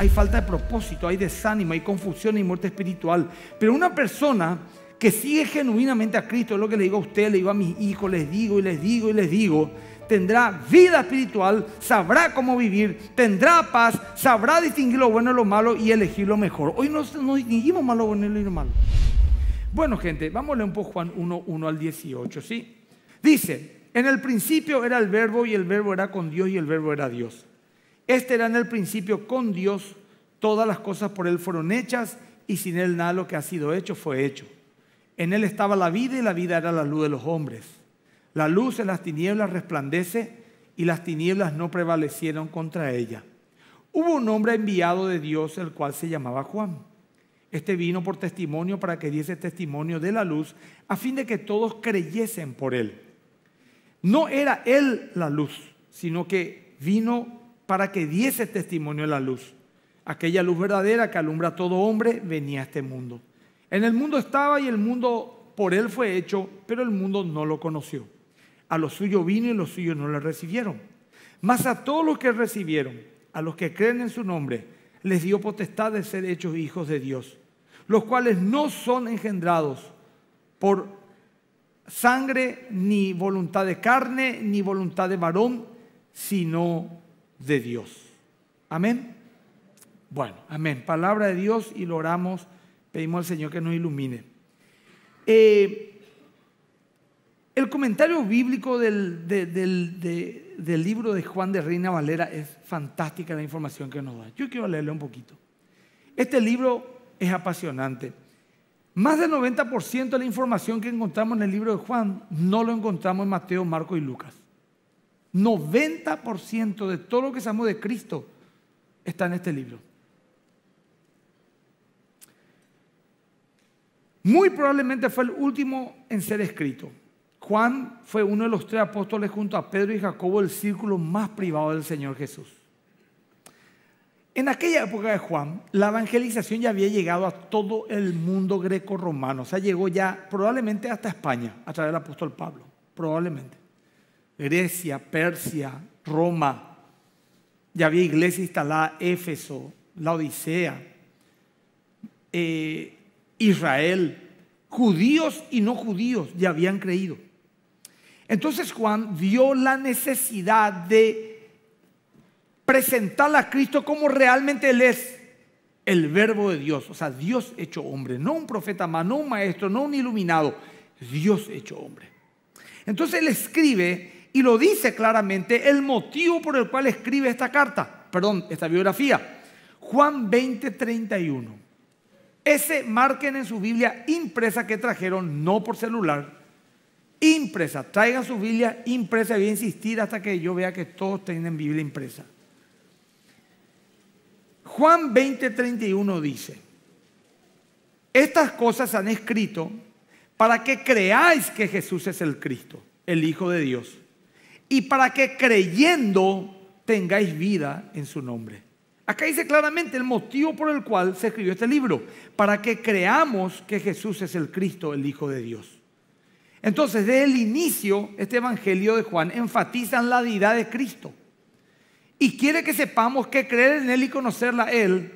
hay falta de propósito, hay desánimo, hay confusión y muerte espiritual. Pero una persona que sigue genuinamente a Cristo, es lo que le digo a usted, le digo a mis hijos, les digo y les digo y les digo, tendrá vida espiritual, sabrá cómo vivir, tendrá paz, sabrá distinguir lo bueno y lo malo y elegir lo mejor. Hoy no, distinguimos malo, bueno y lo malo. Bueno, gente, vamos a un poco Juan 1, 1 al 18, ¿sí? Dice, en el principio era el verbo y el verbo era con Dios y el verbo era Dios. Este era en el principio con Dios Todas las cosas por Él fueron hechas y sin Él nada lo que ha sido hecho fue hecho. En Él estaba la vida y la vida era la luz de los hombres. La luz en las tinieblas resplandece y las tinieblas no prevalecieron contra ella. Hubo un hombre enviado de Dios el cual se llamaba Juan. Este vino por testimonio para que diese testimonio de la luz, a fin de que todos creyesen por él. No era él la luz, sino que vino para que diese testimonio de la luz aquella luz verdadera que alumbra a todo hombre, venía a este mundo. En el mundo estaba y el mundo por él fue hecho, pero el mundo no lo conoció. A los suyos vino y los suyos no le recibieron. Mas a todos los que recibieron, a los que creen en su nombre, les dio potestad de ser hechos hijos de Dios, los cuales no son engendrados por sangre, ni voluntad de carne, ni voluntad de varón, sino de Dios. Amén. Bueno, amén. Palabra de Dios y lo oramos. Pedimos al Señor que nos ilumine. Eh, el comentario bíblico del, del libro de Juan de Reina Valera es fantástica la información que nos da. Yo quiero leerle un poquito. Este libro es apasionante. Más del 90% de la información que encontramos en el libro de Juan no lo encontramos en Mateo, Marco y Lucas. 90% de todo lo que sabemos de Cristo está en este libro. Muy probablemente fue el último en ser escrito. Juan fue uno de los tres apóstoles junto a Pedro y Jacobo, el círculo más privado del Señor Jesús. En aquella época de Juan, la evangelización ya había llegado a todo el mundo greco-romano, o sea, llegó ya probablemente hasta España a través del apóstol Pablo, probablemente. Grecia, Persia, Roma, ya había iglesia instalada, Éfeso, la Odisea. Eh, Israel, judíos y no judíos, ya habían creído. Entonces Juan vio la necesidad de presentar a Cristo como realmente Él es, el verbo de Dios, o sea, Dios hecho hombre, no un profeta más, no un maestro, no un iluminado, Dios hecho hombre. Entonces él escribe y lo dice claramente el motivo por el cual escribe esta carta, perdón, esta biografía. Juan 20.31. Ese marquen en su Biblia impresa que trajeron, no por celular. Impresa, traigan su Biblia impresa. Voy a insistir hasta que yo vea que todos tienen Biblia impresa. Juan 20:31 dice, estas cosas han escrito para que creáis que Jesús es el Cristo, el Hijo de Dios, y para que creyendo tengáis vida en su nombre. Acá dice claramente el motivo por el cual se escribió este libro, para que creamos que Jesús es el Cristo, el Hijo de Dios. Entonces, desde el inicio, este Evangelio de Juan enfatiza en la deidad de Cristo y quiere que sepamos que creer en Él y conocerla a Él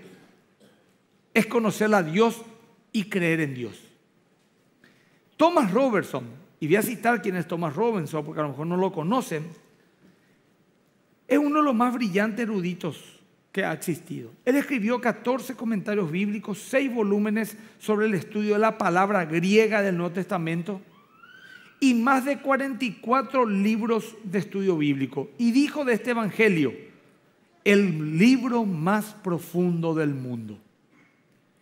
es conocerla a Dios y creer en Dios. Thomas Robertson, y voy a citar quién es Thomas Robertson porque a lo mejor no lo conocen, es uno de los más brillantes eruditos que ha existido. Él escribió 14 comentarios bíblicos, 6 volúmenes sobre el estudio de la palabra griega del Nuevo Testamento y más de 44 libros de estudio bíblico. Y dijo de este Evangelio, el libro más profundo del mundo.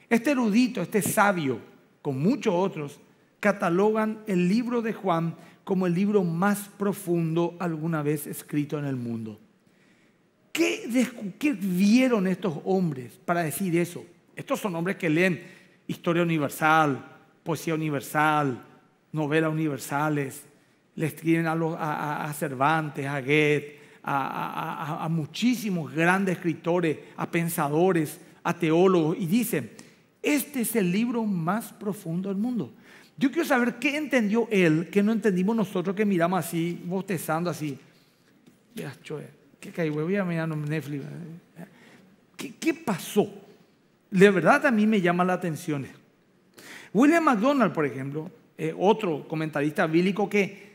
Este erudito, este sabio, con muchos otros, catalogan el libro de Juan como el libro más profundo alguna vez escrito en el mundo. ¿Qué, vieron estos hombres para decir eso? Estos son hombres que leen historia universal, poesía universal, novelas universales, le escriben a, Cervantes, a Goethe, a, muchísimos grandes escritores, a pensadores, a teólogos, y dicen, este es el libro más profundo del mundo. Yo quiero saber qué entendió él, que no entendimos nosotros que miramos así, bostezando así. Ya chue. Netflix. ¿Qué, pasó? De verdad a mí me llama la atención. William McDonald, por ejemplo, eh, otro comentarista bíblico que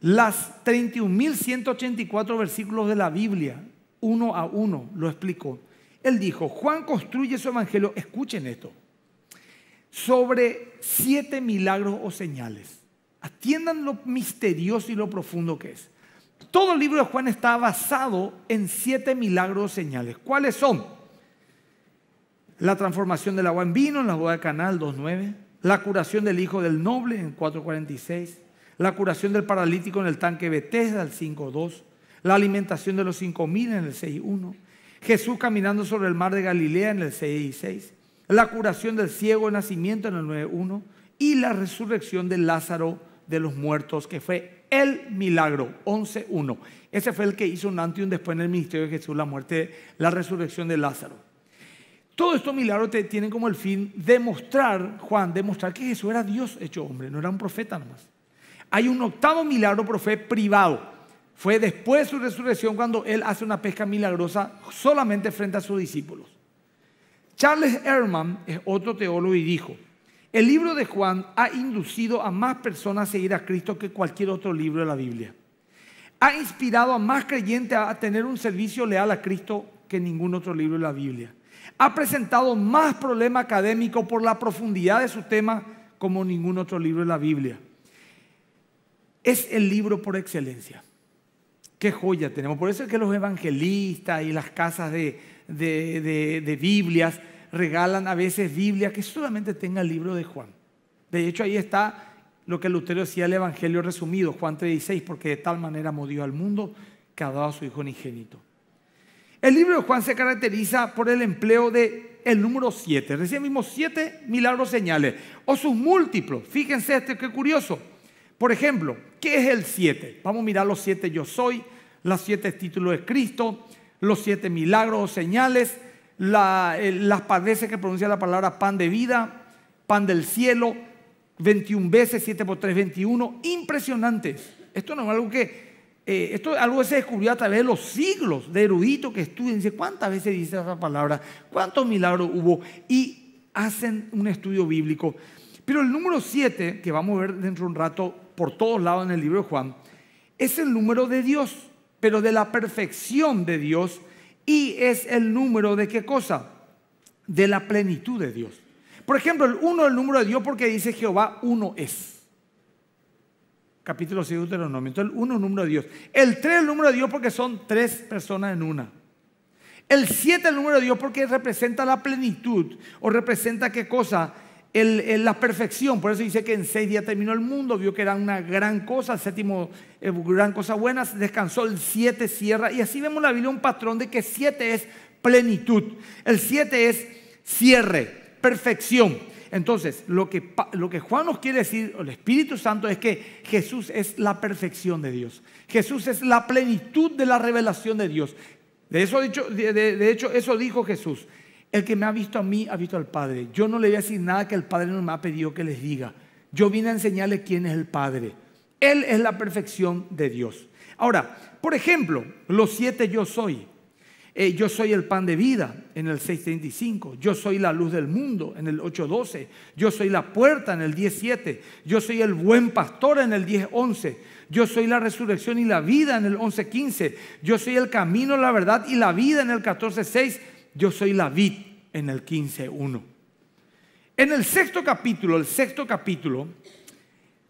las 31.184 versículos de la Biblia, uno a uno, lo explicó. Él dijo, Juan construye su evangelio, escuchen esto, sobre siete milagros o señales. Atiendan lo misterioso y lo profundo que es. Todo el libro de Juan está basado en siete milagros señales. ¿Cuáles son? La transformación del agua en vino en la boda de Canal 2.9, la curación del hijo del noble en 4.46, la curación del paralítico en el tanque Bethesda el 5.2, la alimentación de los 5.000 en el 6.1, Jesús caminando sobre el mar de Galilea en el 6.6, la curación del ciego de nacimiento en el 9.1 y la resurrección de Lázaro de los muertos que fue el milagro, 11.1. Ese fue el que hizo un antes y un después en el ministerio de Jesús, la muerte, la resurrección de Lázaro. Todos estos milagros tienen como el fin demostrar, Juan, demostrar que Jesús era Dios hecho hombre, no era un profeta nomás. Hay un octavo milagro, pero privado. Fue después de su resurrección cuando él hace una pesca milagrosa solamente frente a sus discípulos. Charles Herman es otro teólogo y dijo, el libro de Juan ha inducido a más personas a seguir a Cristo que cualquier otro libro de la Biblia. Ha inspirado a más creyentes a tener un servicio leal a Cristo que ningún otro libro de la Biblia. Ha presentado más problema académico por la profundidad de su tema como ningún otro libro de la Biblia. Es el libro por excelencia. Qué joya tenemos. Por eso es que los evangelistas y las casas de, de Biblias regalan a veces Biblia que solamente tenga el libro de Juan. De hecho, ahí está lo que Lutero decía el Evangelio resumido, Juan 3:16, porque de tal manera amó al mundo que ha dado a su Hijo unigénito. El libro de Juan se caracteriza por el empleo de el número 7. vimos siete milagros señales o sus múltiplos. Fíjense este qué curioso. Por ejemplo, ¿qué es el 7? Vamos a mirar los siete yo soy, los siete títulos de Cristo, los siete milagros o señales, eh, las padeces que pronuncia la palabra pan de vida, pan del cielo, 21 veces, 7 por 3, 21. Impresionantes. Esto no es algo que, eh, esto algo se descubrió a través de los siglos de eruditos que estudian. Dice, ¿cuántas veces dice esa palabra? ¿Cuántos milagros hubo? Y hacen un estudio bíblico. Pero el número 7, que vamos a ver dentro de un rato por todos lados en el libro de Juan, es el número de Dios, pero de la perfección de Dios y es el número de qué cosa? De la plenitud de Dios. Por ejemplo, el 1 es el número de Dios porque dice Jehová uno es. Capítulo 6 de Deuteronomio. Entonces el 1 es el número de Dios. El 3 es el número de Dios porque son tres personas en una. El 7 es el número de Dios porque representa la plenitud o representa qué cosa? la perfección. Por eso dice que en seis días terminó el mundo, vio que era una gran cosa, el séptimo, eh, gran cosa buena, descansó el siete, cierra. Y así vemos la Biblia un patrón de que siete es plenitud, el siete es cierre, perfección. Entonces, lo que, lo que Juan nos quiere decir, el Espíritu Santo, es que Jesús es la perfección de Dios. Jesús es la plenitud de la revelación de Dios. De, eso dicho, de hecho, eso dijo Jesús. El que me ha visto a mí ha visto al Padre. Yo no le voy a decir nada que el Padre no me ha pedido que les diga. Yo vine a enseñarles quién es el Padre. Él es la perfección de Dios. Ahora, por ejemplo, los siete yo soy. Eh, yo soy el pan de vida en el 6.35. Yo soy la luz del mundo en el 8.12. Yo soy la puerta en el 10.7. Yo soy el buen pastor en el 10.11. Yo soy la resurrección y la vida en el 11.15. Yo soy el camino, la verdad y la vida en el 14.6 yo soy la vid en el 15.1. En el sexto capítulo, el sexto capítulo,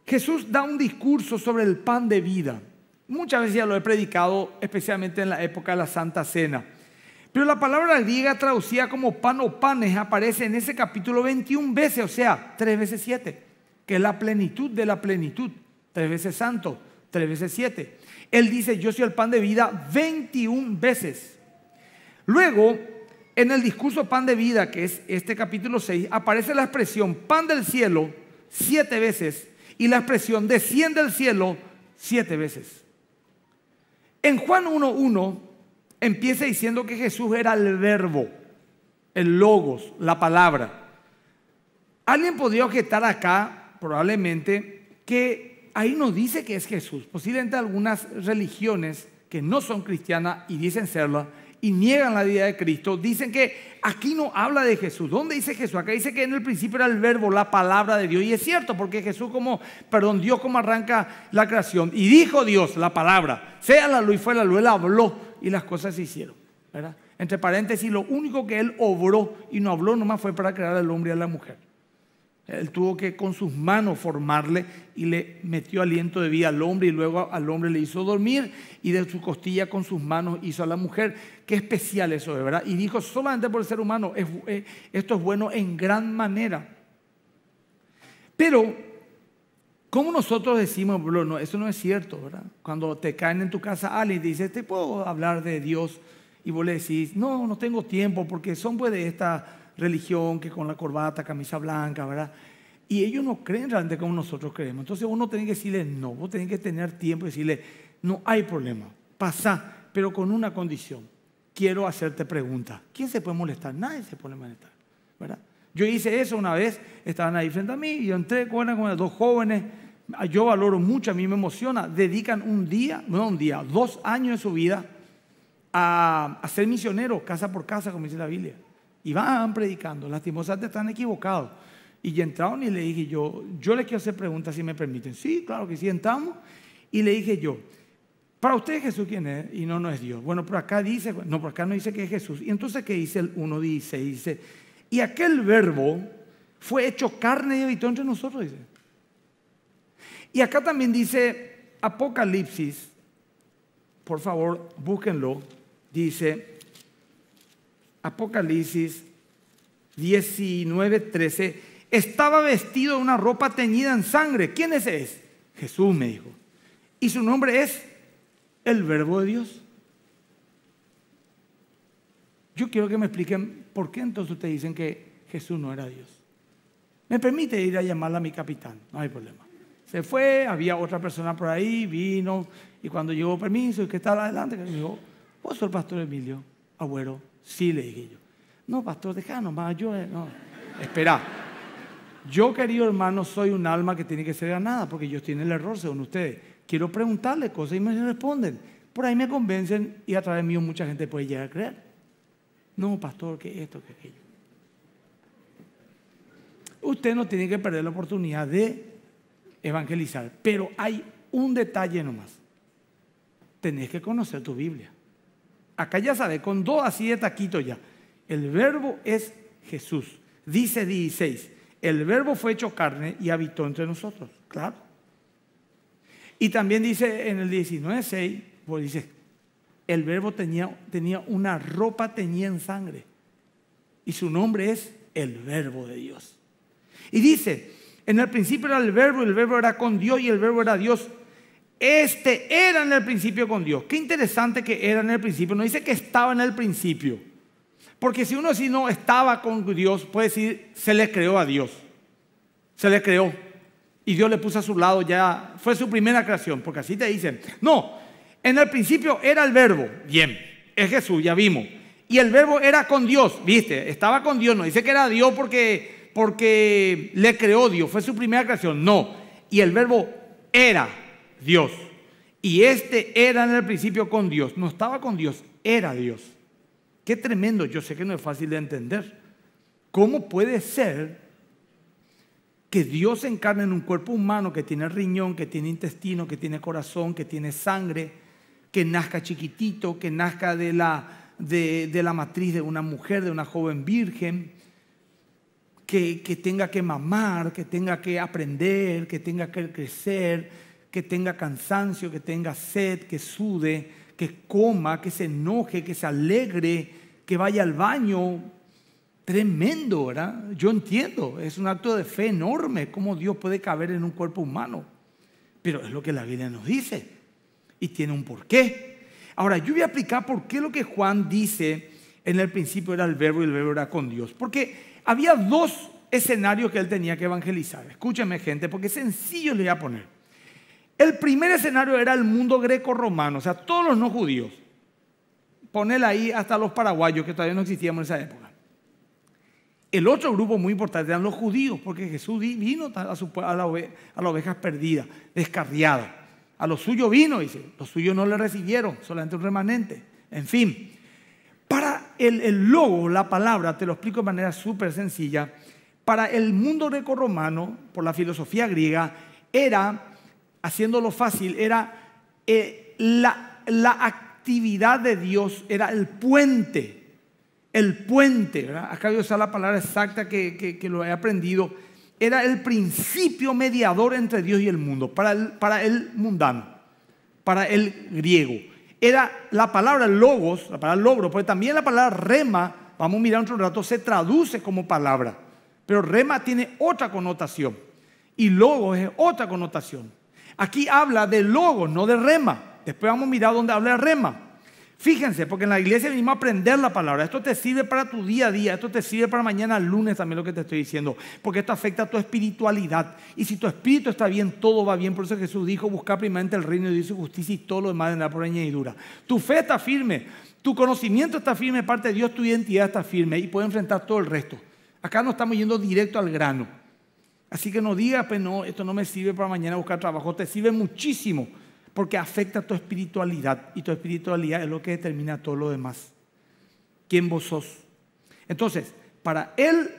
Jesús da un discurso sobre el pan de vida. Muchas veces ya lo he predicado, especialmente en la época de la Santa Cena. Pero la palabra griega traducida como pan o panes aparece en ese capítulo 21 veces, o sea, 3 veces 7, que es la plenitud de la plenitud. 3 veces santo, 3 veces 7. Él dice, yo soy el pan de vida 21 veces. Luego, en el discurso Pan de Vida, que es este capítulo 6, aparece la expresión pan del cielo siete veces y la expresión desciende del cielo siete veces. En Juan 1.1 empieza diciendo que Jesús era el verbo, el logos, la palabra. Alguien podría objetar acá, probablemente, que ahí no dice que es Jesús. Posiblemente algunas religiones que no son cristianas y dicen serlo, y niegan la vida de Cristo, dicen que aquí no habla de Jesús. ¿Dónde dice Jesús? Acá dice que en el principio era el verbo, la palabra de Dios. Y es cierto, porque Jesús como, perdón, Dios como arranca la creación. Y dijo Dios la palabra, sea la luz y fue la luz, él habló y las cosas se hicieron. ¿verdad? Entre paréntesis, lo único que él obró y no habló nomás fue para crear al hombre y a la mujer. Él tuvo que con sus manos formarle y le metió aliento de vida al hombre y luego al hombre le hizo dormir y de su costilla con sus manos hizo a la mujer. Qué especial eso ¿verdad? Y dijo, solamente por el ser humano, eh, esto es bueno en gran manera. Pero, ¿cómo nosotros decimos, bro, no, eso no es cierto, ¿verdad? Cuando te caen en tu casa alguien y te dice, te puedo hablar de Dios y vos le decís, no, no tengo tiempo porque son pues de esta religión, que con la corbata, camisa blanca, ¿verdad? Y ellos no creen realmente como nosotros creemos. Entonces uno tiene que decirle no, vos tenés que tener tiempo y decirle, no hay problema, pasa, pero con una condición. Quiero hacerte preguntas. ¿Quién se puede molestar? Nadie se puede molestar, ¿verdad? Yo hice eso una vez, estaban ahí frente a mí, yo entré con, con dos jóvenes, yo valoro mucho, a mí me emociona, dedican un día, no un día, dos años de su vida a, a ser misioneros, casa por casa, como dice la Biblia y van predicando. Lastimosamente están equivocados. Y ya entraron y le dije yo, yo le quiero hacer preguntas si me permiten. Sí, claro que sí, entramos. Y le dije yo, para usted Jesús quién es y no, no es Dios. Bueno, pero acá dice, no, pero acá no dice que es Jesús. Y entonces, ¿qué dice el 1? Dice, dice, y aquel verbo fue hecho carne y habitó entre nosotros, dice. Y acá también dice Apocalipsis, por favor, búsquenlo, dice, Apocalipsis 19, 13, estaba vestido de una ropa teñida en sangre. ¿Quién ese es? Jesús me dijo. Y su nombre es el verbo de Dios. Yo quiero que me expliquen por qué entonces ustedes dicen que Jesús no era Dios. Me permite ir a llamarla a mi capitán, no hay problema. Se fue, había otra persona por ahí, vino, y cuando llegó permiso, y que estaba adelante? Me dijo, vos sos el pastor Emilio, abuelo, Sí, le dije yo. No, pastor, deja nomás, yo, eh, no. Esperá. Yo, querido hermano, soy un alma que tiene que ser ganada, porque ellos tienen el error, según ustedes. Quiero preguntarle cosas y me responden. Por ahí me convencen y a través mío mucha gente puede llegar a creer. No, pastor, que esto, que aquello. Usted no tiene que perder la oportunidad de evangelizar, pero hay un detalle nomás. Tenés que conocer tu Biblia acá ya sabe, con dos así de taquito ya. El verbo es Jesús. Dice 16, el verbo fue hecho carne y habitó entre nosotros. Claro. Y también dice en el 19.6, pues dice, el verbo tenía, tenía una ropa tenía en sangre. Y su nombre es el verbo de Dios. Y dice, en el principio era el verbo, el verbo era con Dios y el verbo era Dios. Este era en el principio con Dios. Qué interesante que era en el principio. No dice que estaba en el principio. Porque si uno si no estaba con Dios, puede decir, se le creó a Dios. Se le creó. Y Dios le puso a su lado ya. Fue su primera creación, porque así te dicen. No, en el principio era el verbo. Bien, es Jesús, ya vimos. Y el verbo era con Dios, viste, estaba con Dios. No dice que era Dios porque, porque le creó Dios, fue su primera creación. No, y el verbo era Dios. Y este era en el principio con Dios. No estaba con Dios, era Dios. Qué tremendo, yo sé que no es fácil de entender. ¿Cómo puede ser que Dios se encarne en un cuerpo humano que tiene riñón, que tiene intestino, que tiene corazón, que tiene sangre, que nazca chiquitito, que nazca de la, de, la matriz de una mujer, de una joven virgen? Que, que, tenga que mamar, que tenga que aprender, que tenga que crecer, que tenga cansancio, que tenga sed, que sude, que coma, que se enoje, que se alegre, que vaya al baño. Tremendo, ¿verdad? Yo entiendo, es un acto de fe enorme, cómo Dios puede caber en un cuerpo humano. Pero es lo que la Biblia nos dice y tiene un porqué. Ahora, yo voy a explicar por qué lo que Juan dice en el principio era el verbo y el verbo era con Dios. Porque había dos escenarios que él tenía que evangelizar. Escúcheme gente, porque sencillo le voy a poner. El primer escenario era el mundo greco-romano, o sea, todos los no judíos. Ponele ahí hasta los paraguayos, que todavía no existíamos en esa época. El otro grupo muy importante eran los judíos, porque Jesús vino a, la las ovejas perdidas, descarriadas. A los suyos vino, dice. Los suyos no le recibieron, solamente un remanente. En fin, para el, el logo, la palabra, te lo explico de manera súper sencilla. Para el mundo greco-romano, por la filosofía griega, era haciéndolo fácil, era eh, la, actividad de Dios, era el puente, el puente, acá voy a usar la palabra exacta que, lo he aprendido, era el principio mediador entre Dios y el mundo, para el, para el mundano, para el griego. Era la palabra logos, la palabra logro, porque también la palabra rema, vamos a mirar otro rato, se traduce como palabra, pero rema tiene otra connotación y logos es otra connotación. Aquí habla de logo, no de rema. Después vamos a mirar dónde habla de rema. Fíjense, porque en la iglesia venimos a aprender la palabra. Esto te sirve para tu día a día, esto te sirve para mañana lunes también lo que te estoy diciendo, porque esto afecta a tu espiritualidad. Y si tu espíritu está bien, todo va bien. Por eso Jesús dijo, busca primamente el reino de Dios y su justicia y todo lo demás vendrá y añadidura. Tu fe está firme, tu conocimiento está firme, parte de Dios, tu identidad está firme y puedes enfrentar todo el resto. Acá no estamos yendo directo al grano. Así que no digas, pues no, esto no me sirve para mañana buscar trabajo. Te sirve muchísimo porque afecta tu espiritualidad y tu espiritualidad es lo que determina todo lo demás. ¿Quién vos sos? Entonces, para el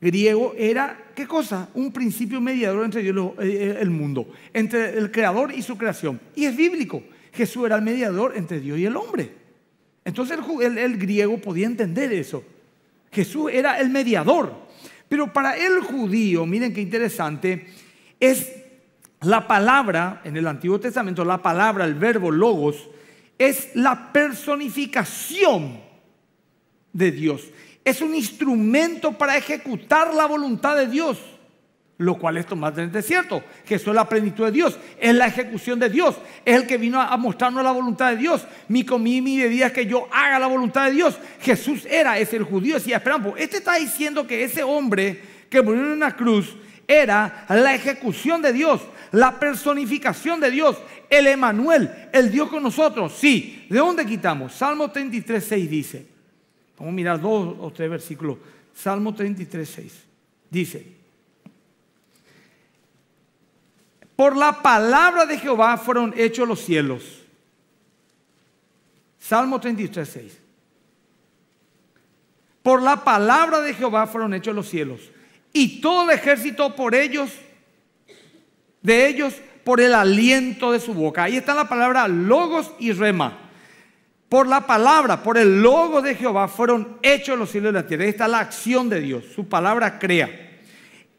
griego era, ¿qué cosa? Un principio mediador entre Dios y eh, eh, el mundo, entre el creador y su creación. Y es bíblico. Jesús era el mediador entre Dios y el hombre. Entonces el, el griego podía entender eso. Jesús era el mediador pero para el judío, miren qué interesante, es la palabra, en el Antiguo Testamento, la palabra, el verbo logos, es la personificación de Dios. Es un instrumento para ejecutar la voluntad de Dios lo cual es tomar del desierto. Jesús es la plenitud de Dios, es la ejecución de Dios, es el que vino a mostrarnos la voluntad de Dios. Mi comida y mi bebida es que yo haga la voluntad de Dios. Jesús era, es el judío, decía, esperamos, pues, este está diciendo que ese hombre que murió en una cruz era la ejecución de Dios, la personificación de Dios, el Emanuel, el Dios con nosotros. Sí, ¿de dónde quitamos? Salmo 33, 6 dice, vamos a mirar dos o tres versículos, Salmo 33, 6 dice, Por la palabra de Jehová fueron hechos los cielos. Salmo 33, 6. Por la palabra de Jehová fueron hechos los cielos. Y todo el ejército por ellos, de ellos, por el aliento de su boca. Ahí está la palabra logos y rema. Por la palabra, por el logo de Jehová fueron hechos los cielos de la tierra. Ahí está la acción de Dios. Su palabra crea.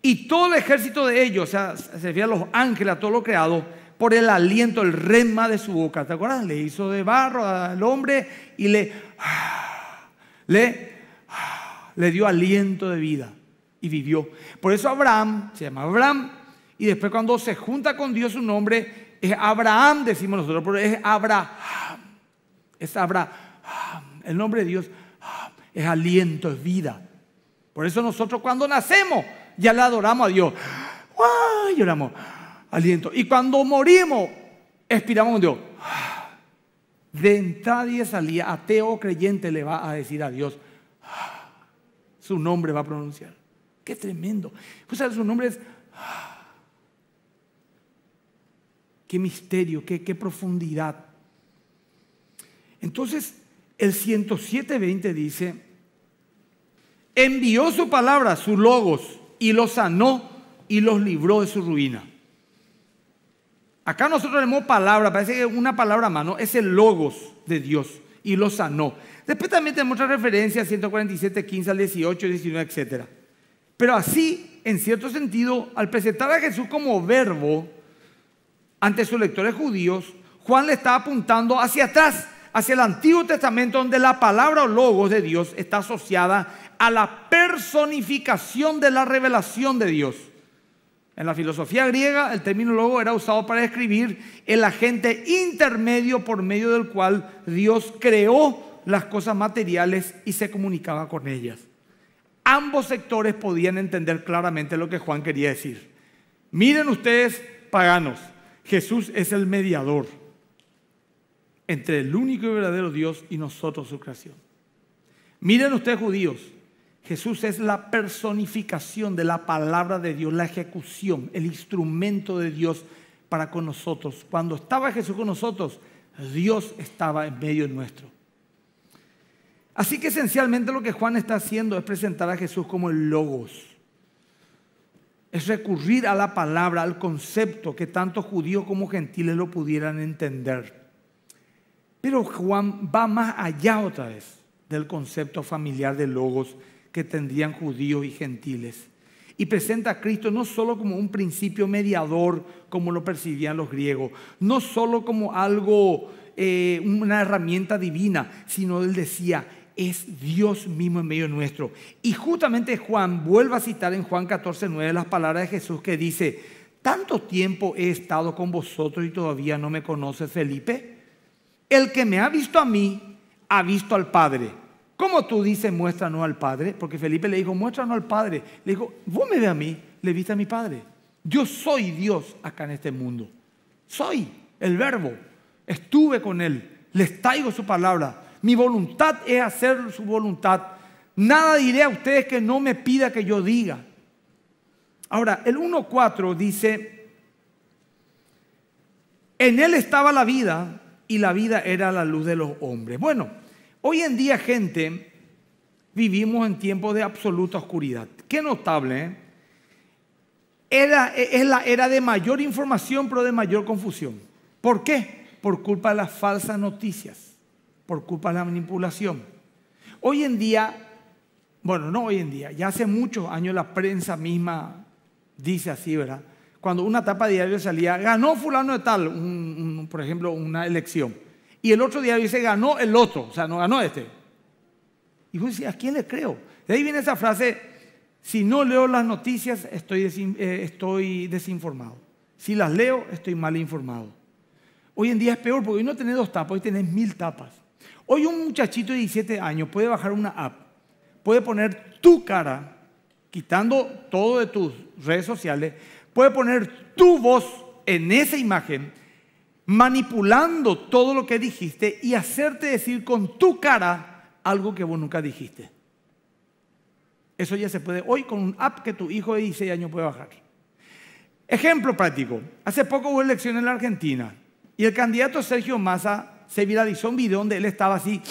Y todo el ejército de ellos, o sea, se refiere a los ángeles, a todo lo creado, por el aliento, el rema de su boca. ¿Te acuerdas? Le hizo de barro al hombre y le, ah, le, ah, le dio aliento de vida y vivió. Por eso Abraham se llama Abraham y después cuando se junta con Dios su nombre es Abraham, decimos nosotros, pero es Abraham. Es Abraham. El nombre de Dios ah, es aliento, es vida. Por eso nosotros cuando nacemos ya le adoramos a Dios. Lloramos. Aliento. Y cuando morimos, expiramos con Dios. De entrada y de salida, ateo creyente le va a decir a Dios, su nombre va a pronunciar. Qué tremendo. O pues, su nombre es... Qué misterio, qué, qué profundidad. Entonces, el 107.20 dice, envió su palabra, su logos, y los sanó y los libró de su ruina. Acá nosotros tenemos palabra, parece que una palabra a mano Es el logos de Dios y los sanó. Después también tenemos otras referencias, 147, 15 al 18, 19, etc. Pero así, en cierto sentido, al presentar a Jesús como verbo ante sus lectores judíos, Juan le está apuntando hacia atrás, hacia el Antiguo Testamento, donde la palabra o logos de Dios está asociada a la personificación de la revelación de Dios. En la filosofía griega, el término logo era usado para describir el agente intermedio por medio del cual Dios creó las cosas materiales y se comunicaba con ellas. Ambos sectores podían entender claramente lo que Juan quería decir. Miren ustedes, paganos, Jesús es el mediador entre el único y verdadero Dios y nosotros su creación. Miren ustedes judíos, Jesús es la personificación de la palabra de Dios, la ejecución, el instrumento de Dios para con nosotros. Cuando estaba Jesús con nosotros, Dios estaba en medio nuestro. Así que esencialmente lo que Juan está haciendo es presentar a Jesús como el logos. Es recurrir a la palabra, al concepto que tanto judíos como gentiles lo pudieran entender. Pero Juan va más allá otra vez del concepto familiar de logos que tendrían judíos y gentiles. Y presenta a Cristo no solo como un principio mediador, como lo percibían los griegos, no solo como algo, eh, una herramienta divina, sino él decía, es Dios mismo en medio nuestro. Y justamente Juan vuelve a citar en Juan 14, 9 las palabras de Jesús que dice, tanto tiempo he estado con vosotros y todavía no me conoces, Felipe el que me ha visto a mí, ha visto al Padre. ¿Cómo tú dices muéstranos al Padre? Porque Felipe le dijo, muéstranos al Padre. Le dijo, vos me ve a mí, le viste a mi Padre. Yo soy Dios acá en este mundo. Soy el verbo. Estuve con Él. Les traigo su palabra. Mi voluntad es hacer su voluntad. Nada diré a ustedes que no me pida que yo diga. Ahora, el 1.4 dice, en Él estaba la vida y la vida era la luz de los hombres. Bueno, hoy en día, gente, vivimos en tiempos de absoluta oscuridad. Qué notable, ¿eh? Era, es la era de mayor información, pero de mayor confusión. ¿Por qué? Por culpa de las falsas noticias, por culpa de la manipulación. Hoy en día, bueno, no hoy en día, ya hace muchos años la prensa misma dice así, ¿verdad? cuando una tapa diario salía, ganó fulano de tal, por ejemplo, una elección. Y el otro diario dice, ganó el otro, o sea, no ganó este. Y vos decís, ¿a quién le creo? De ahí viene esa frase, si no leo las noticias, estoy, eh, estoy desinformado. Si las leo, estoy mal informado. Hoy en día es peor porque hoy no tenés dos tapas, hoy tenés mil tapas. Hoy un muchachito de 17 años puede bajar una app, puede poner tu cara, quitando todo de tus redes sociales, puede poner tu voz en esa imagen, manipulando todo lo que dijiste y hacerte decir con tu cara algo que vos nunca dijiste. Eso ya se puede hoy con un app que tu hijo de 16 años puede bajar. Ejemplo práctico. Hace poco hubo elecciones en la Argentina y el candidato Sergio Massa se viralizó un video donde él estaba así,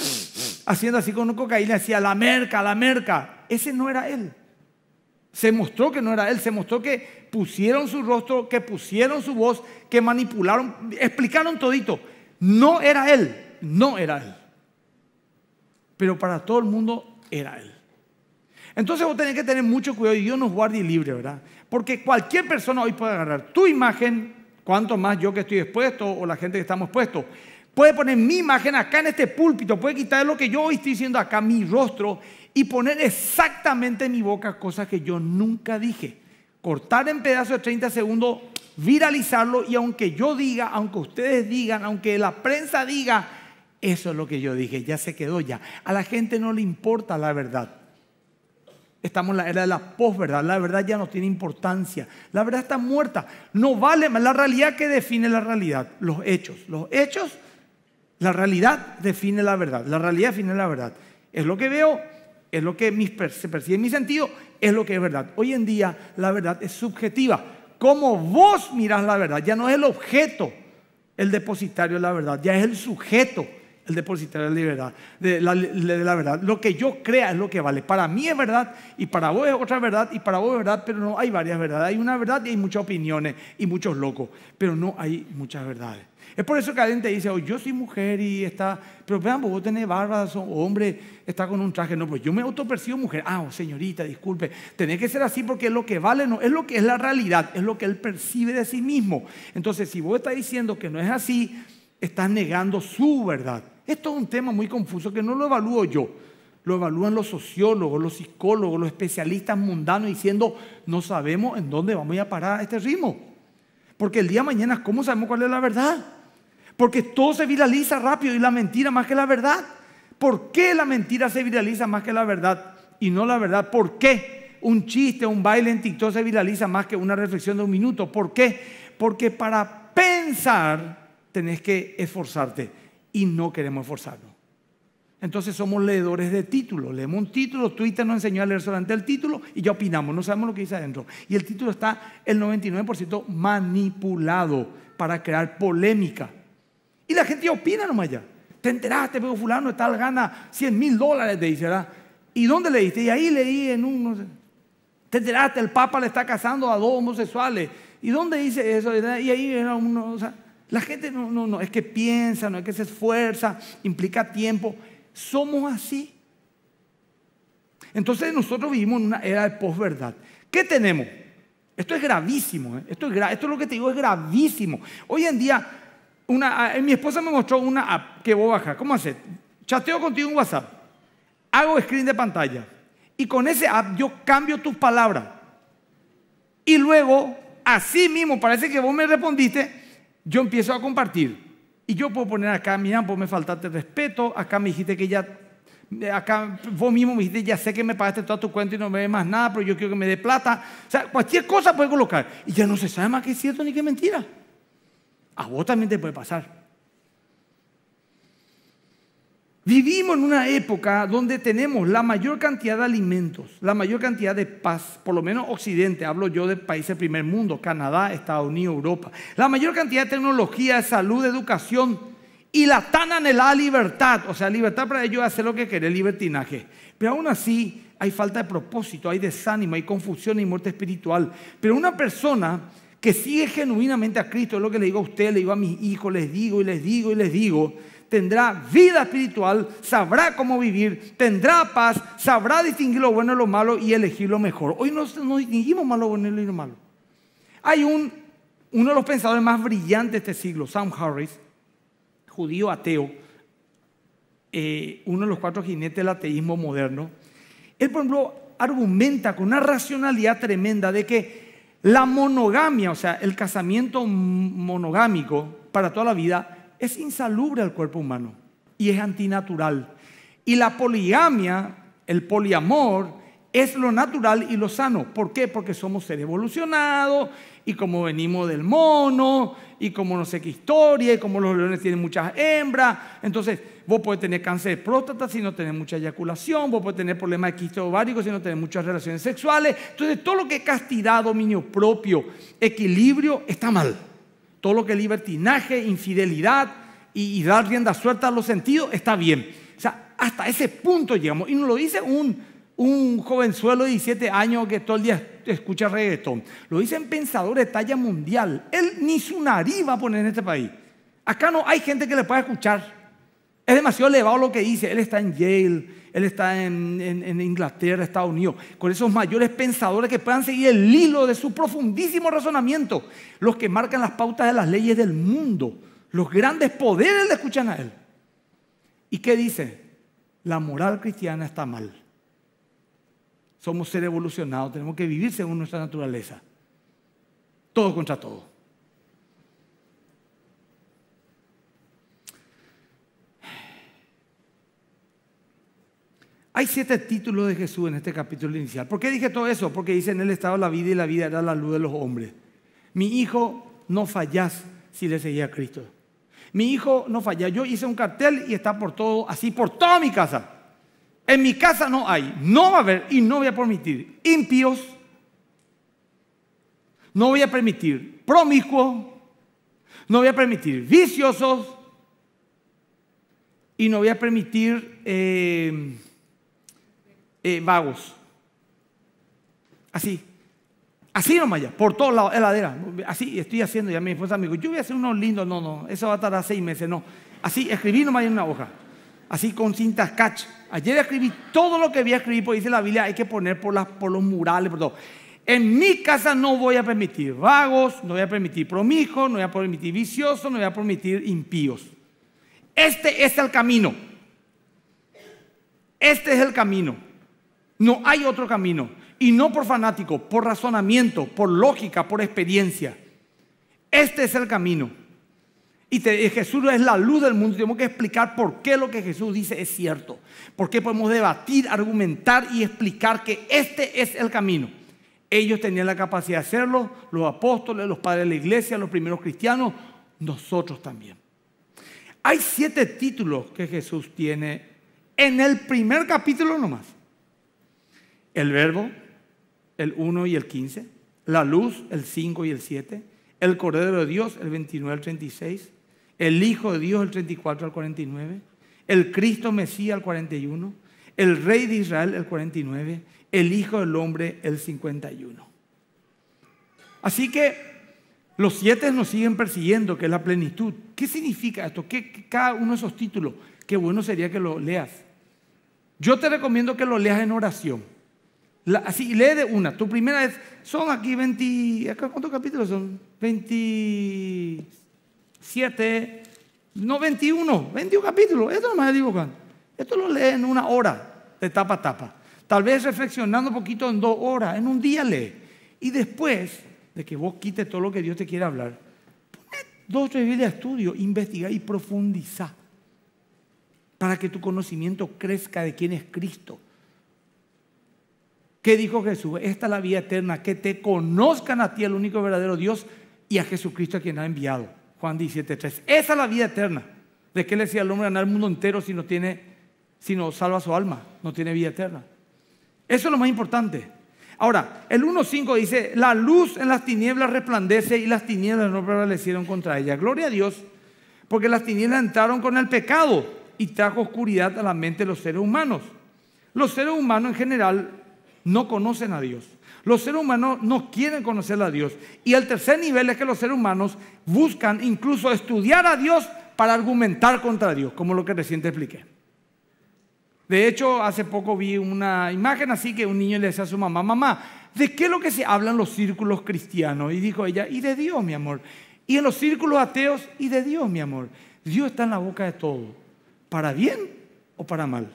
haciendo así con un cocaína, decía, la merca, la merca. Ese no era él. Se mostró que no era él, se mostró que pusieron su rostro, que pusieron su voz, que manipularon, explicaron todito. No era él, no era él. Pero para todo el mundo era él. Entonces vos tenés que tener mucho cuidado y Dios nos guarde libre, ¿verdad? Porque cualquier persona hoy puede agarrar tu imagen, cuanto más yo que estoy expuesto o la gente que estamos expuestos, puede poner mi imagen acá en este púlpito, puede quitar lo que yo hoy estoy diciendo acá, mi rostro, y poner exactamente en mi boca cosas que yo nunca dije. Cortar en pedazos de 30 segundos, viralizarlo y aunque yo diga, aunque ustedes digan, aunque la prensa diga, eso es lo que yo dije, ya se quedó ya. A la gente no le importa la verdad. Estamos en la era de la posverdad, la verdad ya no tiene importancia, la verdad está muerta, no vale más la realidad que define la realidad, los hechos, los hechos, la realidad define la verdad, la realidad define la verdad. Es lo que veo, es lo que se percibe en mi sentido, es lo que es verdad. Hoy en día la verdad es subjetiva. Como vos mirás la verdad, ya no es el objeto el depositario de la verdad, ya es el sujeto el depositario de la, verdad, de, la, de la verdad. Lo que yo crea es lo que vale. Para mí es verdad y para vos es otra verdad y para vos es verdad, pero no hay varias verdades. Hay una verdad y hay muchas opiniones y muchos locos, pero no hay muchas verdades. Es por eso que alguien te dice, oh, yo soy mujer y está, pero vean, pues, vos tenés barba, son hombre, está con un traje. No, pues yo me autopercibo mujer. Ah, oh, señorita, disculpe, tenés que ser así porque es lo que vale, no, es lo que es la realidad, es lo que él percibe de sí mismo. Entonces, si vos estás diciendo que no es así, estás negando su verdad. Esto es un tema muy confuso que no lo evalúo yo. Lo evalúan los sociólogos, los psicólogos, los especialistas mundanos diciendo, no sabemos en dónde vamos a parar a este ritmo. Porque el día de mañana, ¿cómo sabemos cuál es la verdad? Porque todo se viraliza rápido y la mentira más que la verdad. ¿Por qué la mentira se viraliza más que la verdad y no la verdad? ¿Por qué un chiste, un baile en TikTok se viraliza más que una reflexión de un minuto? ¿Por qué? Porque para pensar tenés que esforzarte y no queremos esforzarnos. Entonces somos leedores de títulos. Leemos un título, Twitter nos enseñó a leer solamente el título y ya opinamos, no sabemos lo que dice adentro. Y el título está el 99% manipulado para crear polémica. Y la gente opina nomás ya. Te enteraste, pero fulano tal gana 100 mil dólares, te dice, ¿verdad? ¿Y dónde le diste? Y ahí leí en un, no sé, te enteraste, el Papa le está casando a dos homosexuales. ¿Y dónde dice eso? Y ahí era uno, o sea, la gente no, no, no, es que piensa, no es que se esfuerza, implica tiempo. Somos así. Entonces nosotros vivimos en una era de posverdad. ¿Qué tenemos? Esto es gravísimo, ¿eh? esto, es esto es lo que te digo, es gravísimo. Hoy en día eh, mi esposa me mostró una app que vos bajas. ¿Cómo haces? Chateo contigo en WhatsApp. Hago screen de pantalla. Y con ese app yo cambio tus palabras. Y luego, así mismo, parece que vos me respondiste, yo empiezo a compartir. Y yo puedo poner acá, mira, vos me faltaste respeto, acá me dijiste que ya, eh, acá vos mismo me dijiste, ya sé que me pagaste toda tu cuenta y no me ve más nada, pero yo quiero que me dé plata. O sea, cualquier cosa puede colocar. Y ya no se sabe más qué es cierto ni qué mentira. A vos también te puede pasar. Vivimos en una época donde tenemos la mayor cantidad de alimentos, la mayor cantidad de paz, por lo menos Occidente, hablo yo de países del primer mundo, Canadá, Estados Unidos, Europa, la mayor cantidad de tecnología, de salud, de educación y la tan anhelada libertad, o sea, libertad para ellos hacer lo que quieren, libertinaje. Pero aún así hay falta de propósito, hay desánimo, hay confusión y muerte espiritual. Pero una persona que sigue genuinamente a Cristo, es lo que le digo a usted, le digo a mis hijos, les digo y les digo y les digo, tendrá vida espiritual, sabrá cómo vivir, tendrá paz, sabrá distinguir lo bueno de lo malo y elegir lo mejor. Hoy no, distinguimos malo, bueno y lo malo. Hay un, uno de los pensadores más brillantes de este siglo, Sam Harris, judío ateo, eh, uno de los cuatro jinetes del ateísmo moderno. Él, por ejemplo, argumenta con una racionalidad tremenda de que la monogamia, o sea, el casamiento monogámico para toda la vida, es insalubre al cuerpo humano y es antinatural. Y la poligamia, el poliamor, es lo natural y lo sano. ¿Por qué? Porque somos seres evolucionados y como venimos del mono y como no sé qué historia y como los leones tienen muchas hembras. Entonces, Vos podés tener cáncer de próstata si no tenés mucha eyaculación, vos podés tener problemas de quistes ovárico si no tenés muchas relaciones sexuales. Entonces, todo lo que es castidad, dominio propio, equilibrio, está mal. Todo lo que es libertinaje, infidelidad y, dar rienda suelta a los sentidos, está bien. O sea, hasta ese punto llegamos. Y nos lo dice un, un jovenzuelo de 17 años que todo el día escucha reggaetón. Lo dicen pensadores de talla mundial. Él ni su nariz va a poner en este país. Acá no hay gente que le pueda escuchar. Es demasiado elevado lo que dice. Él está en Yale, él está en, Inglaterra, Estados Unidos, con esos mayores pensadores que puedan seguir el hilo de su profundísimo razonamiento, los que marcan las pautas de las leyes del mundo. Los grandes poderes le escuchan a él. ¿Y qué dice? La moral cristiana está mal. Somos seres evolucionados, tenemos que vivir según nuestra naturaleza. Todo contra todo. Hay siete títulos de Jesús en este capítulo inicial. ¿Por qué dije todo eso? Porque dice, en él estaba la vida y la vida era la luz de los hombres. Mi hijo, no fallas si le seguía a Cristo. Mi hijo, no falla. Yo hice un cartel y está por todo, así por toda mi casa. En mi casa no hay, no va a haber y no voy a permitir impíos, no voy a permitir promiscuos, no voy a permitir viciosos y no voy a permitir... Eh, eh, vagos. Así. Así nomás ya, por todos lados, heladera. Así estoy haciendo. ya mi esposa amigo. yo voy a hacer unos lindos. No, no, eso va a tardar seis meses. No. Así, escribí nomás en una hoja. Así con cintas catch. Ayer escribí todo lo que había escribir, porque dice la Biblia, hay que poner por, los murales, por En mi casa no voy a permitir vagos, no voy a permitir promijos no voy a permitir viciosos, no voy a permitir impíos. Este es el camino. Este es el camino. No hay otro camino. Y no por fanático, por razonamiento, por lógica, por experiencia. Este es el camino. Y, Jesús es la luz del mundo. Tenemos que explicar por qué lo que Jesús dice es cierto. Por qué podemos debatir, argumentar y explicar que este es el camino. Ellos tenían la capacidad de hacerlo, los apóstoles, los padres de la iglesia, los primeros cristianos, nosotros también. Hay siete títulos que Jesús tiene en el primer capítulo nomás el verbo, el 1 y el 15, la luz, el 5 y el 7, el Cordero de Dios, el 29 al 36, el Hijo de Dios, el 34 al 49, el Cristo Mesías, el 41, el Rey de Israel, el 49, el Hijo del Hombre, el 51. Así que los siete nos siguen persiguiendo, que es la plenitud. ¿Qué significa esto? ¿Qué, cada uno de esos títulos? Qué bueno sería que lo leas. Yo te recomiendo que lo leas en oración así, lee de una. Tu primera vez son aquí 20, ¿cuántos capítulos son? 27, no 21, 21 capítulos. Esto no me equivocando. Esto lo lee en una hora, de tapa a tapa. Tal vez reflexionando un poquito en dos horas, en un día lee. Y después de que vos quites todo lo que Dios te quiere hablar, dos o tres días de estudio, investiga y profundiza para que tu conocimiento crezca de quién es Cristo ¿Qué dijo Jesús? Esta es la vida eterna, que te conozcan a ti, el único verdadero Dios, y a Jesucristo a quien ha enviado. Juan 17.3. Esa es la vida eterna. ¿De qué le decía al hombre ganar el mundo entero si no tiene, si no salva su alma? No tiene vida eterna. Eso es lo más importante. Ahora, el 1.5 dice, la luz en las tinieblas resplandece y las tinieblas no prevalecieron contra ella. Gloria a Dios, porque las tinieblas entraron con el pecado y trajo oscuridad a la mente de los seres humanos. Los seres humanos en general no conocen a Dios. Los seres humanos no quieren conocer a Dios. Y el tercer nivel es que los seres humanos buscan incluso estudiar a Dios para argumentar contra Dios, como lo que recién te expliqué. De hecho, hace poco vi una imagen así que un niño le decía a su mamá, mamá, ¿de qué es lo que se hablan los círculos cristianos? Y dijo ella, y de Dios, mi amor. Y en los círculos ateos, y de Dios, mi amor. Dios está en la boca de todo, para bien o para mal.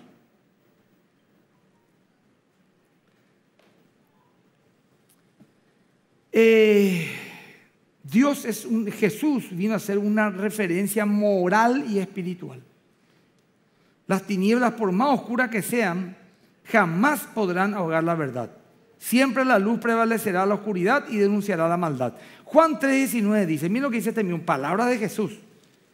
Eh, Dios es un, Jesús vino a ser una referencia moral y espiritual. Las tinieblas, por más oscuras que sean, jamás podrán ahogar la verdad. Siempre la luz prevalecerá la oscuridad y denunciará la maldad. Juan 3:19 dice, mira lo que dice este palabra de Jesús.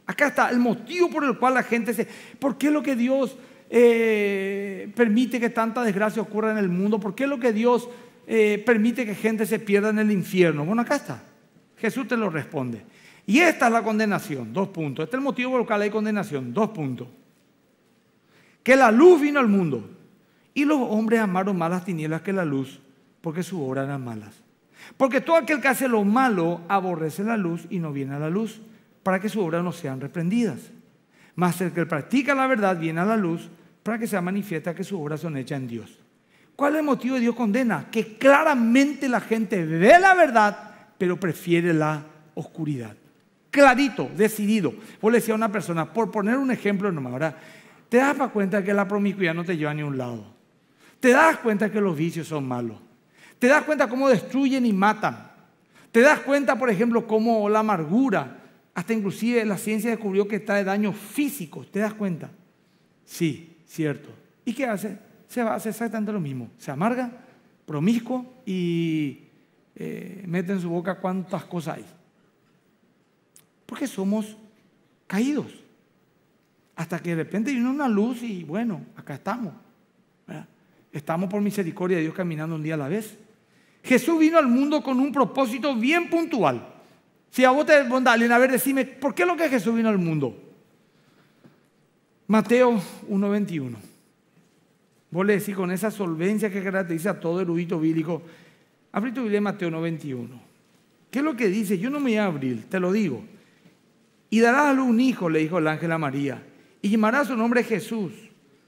Acá está el motivo por el cual la gente se... ¿Por qué lo que Dios eh, permite que tanta desgracia ocurra en el mundo? ¿Por qué lo que Dios eh, permite que gente se pierda en el infierno? Bueno, acá está. Jesús te lo responde. Y esta es la condenación, dos puntos. Este es el motivo por el cual hay condenación, dos puntos. Que la luz vino al mundo y los hombres amaron más las tinieblas que la luz porque sus obras eran malas. Porque todo aquel que hace lo malo aborrece la luz y no viene a la luz para que sus obras no sean reprendidas. Mas el que practica la verdad viene a la luz para que sea manifiesta que sus obras son hechas en Dios. ¿Cuál es el motivo de Dios condena? Que claramente la gente ve la verdad, pero prefiere la oscuridad. Clarito, decidido. Vos le decía a una persona, por poner un ejemplo nomás, ahora, te das cuenta que la promiscuidad no te lleva a ningún lado. Te das cuenta que los vicios son malos. Te das cuenta cómo destruyen y matan. Te das cuenta, por ejemplo, cómo la amargura, hasta inclusive la ciencia descubrió que trae daños físicos. ¿Te das cuenta? Sí, cierto. ¿Y qué hace? se hace exactamente lo mismo. Se amarga, promiscuo y eh, mete en su boca cuántas cosas hay. Porque somos caídos. Hasta que de repente viene una luz y bueno, acá estamos. Estamos por misericordia de Dios caminando un día a la vez. Jesús vino al mundo con un propósito bien puntual. Si a vos te alguien, a ver, decime, ¿por qué lo que Jesús vino al mundo? Mateo 1.21. Vos le decís con esa solvencia que caracteriza a todo erudito bíblico, abrí tu Biblia en Mateo 91. ¿Qué es lo que dice? Yo no me voy a abrir, te lo digo. Y darás a un hijo, le dijo el ángel a María, y llamará su nombre Jesús,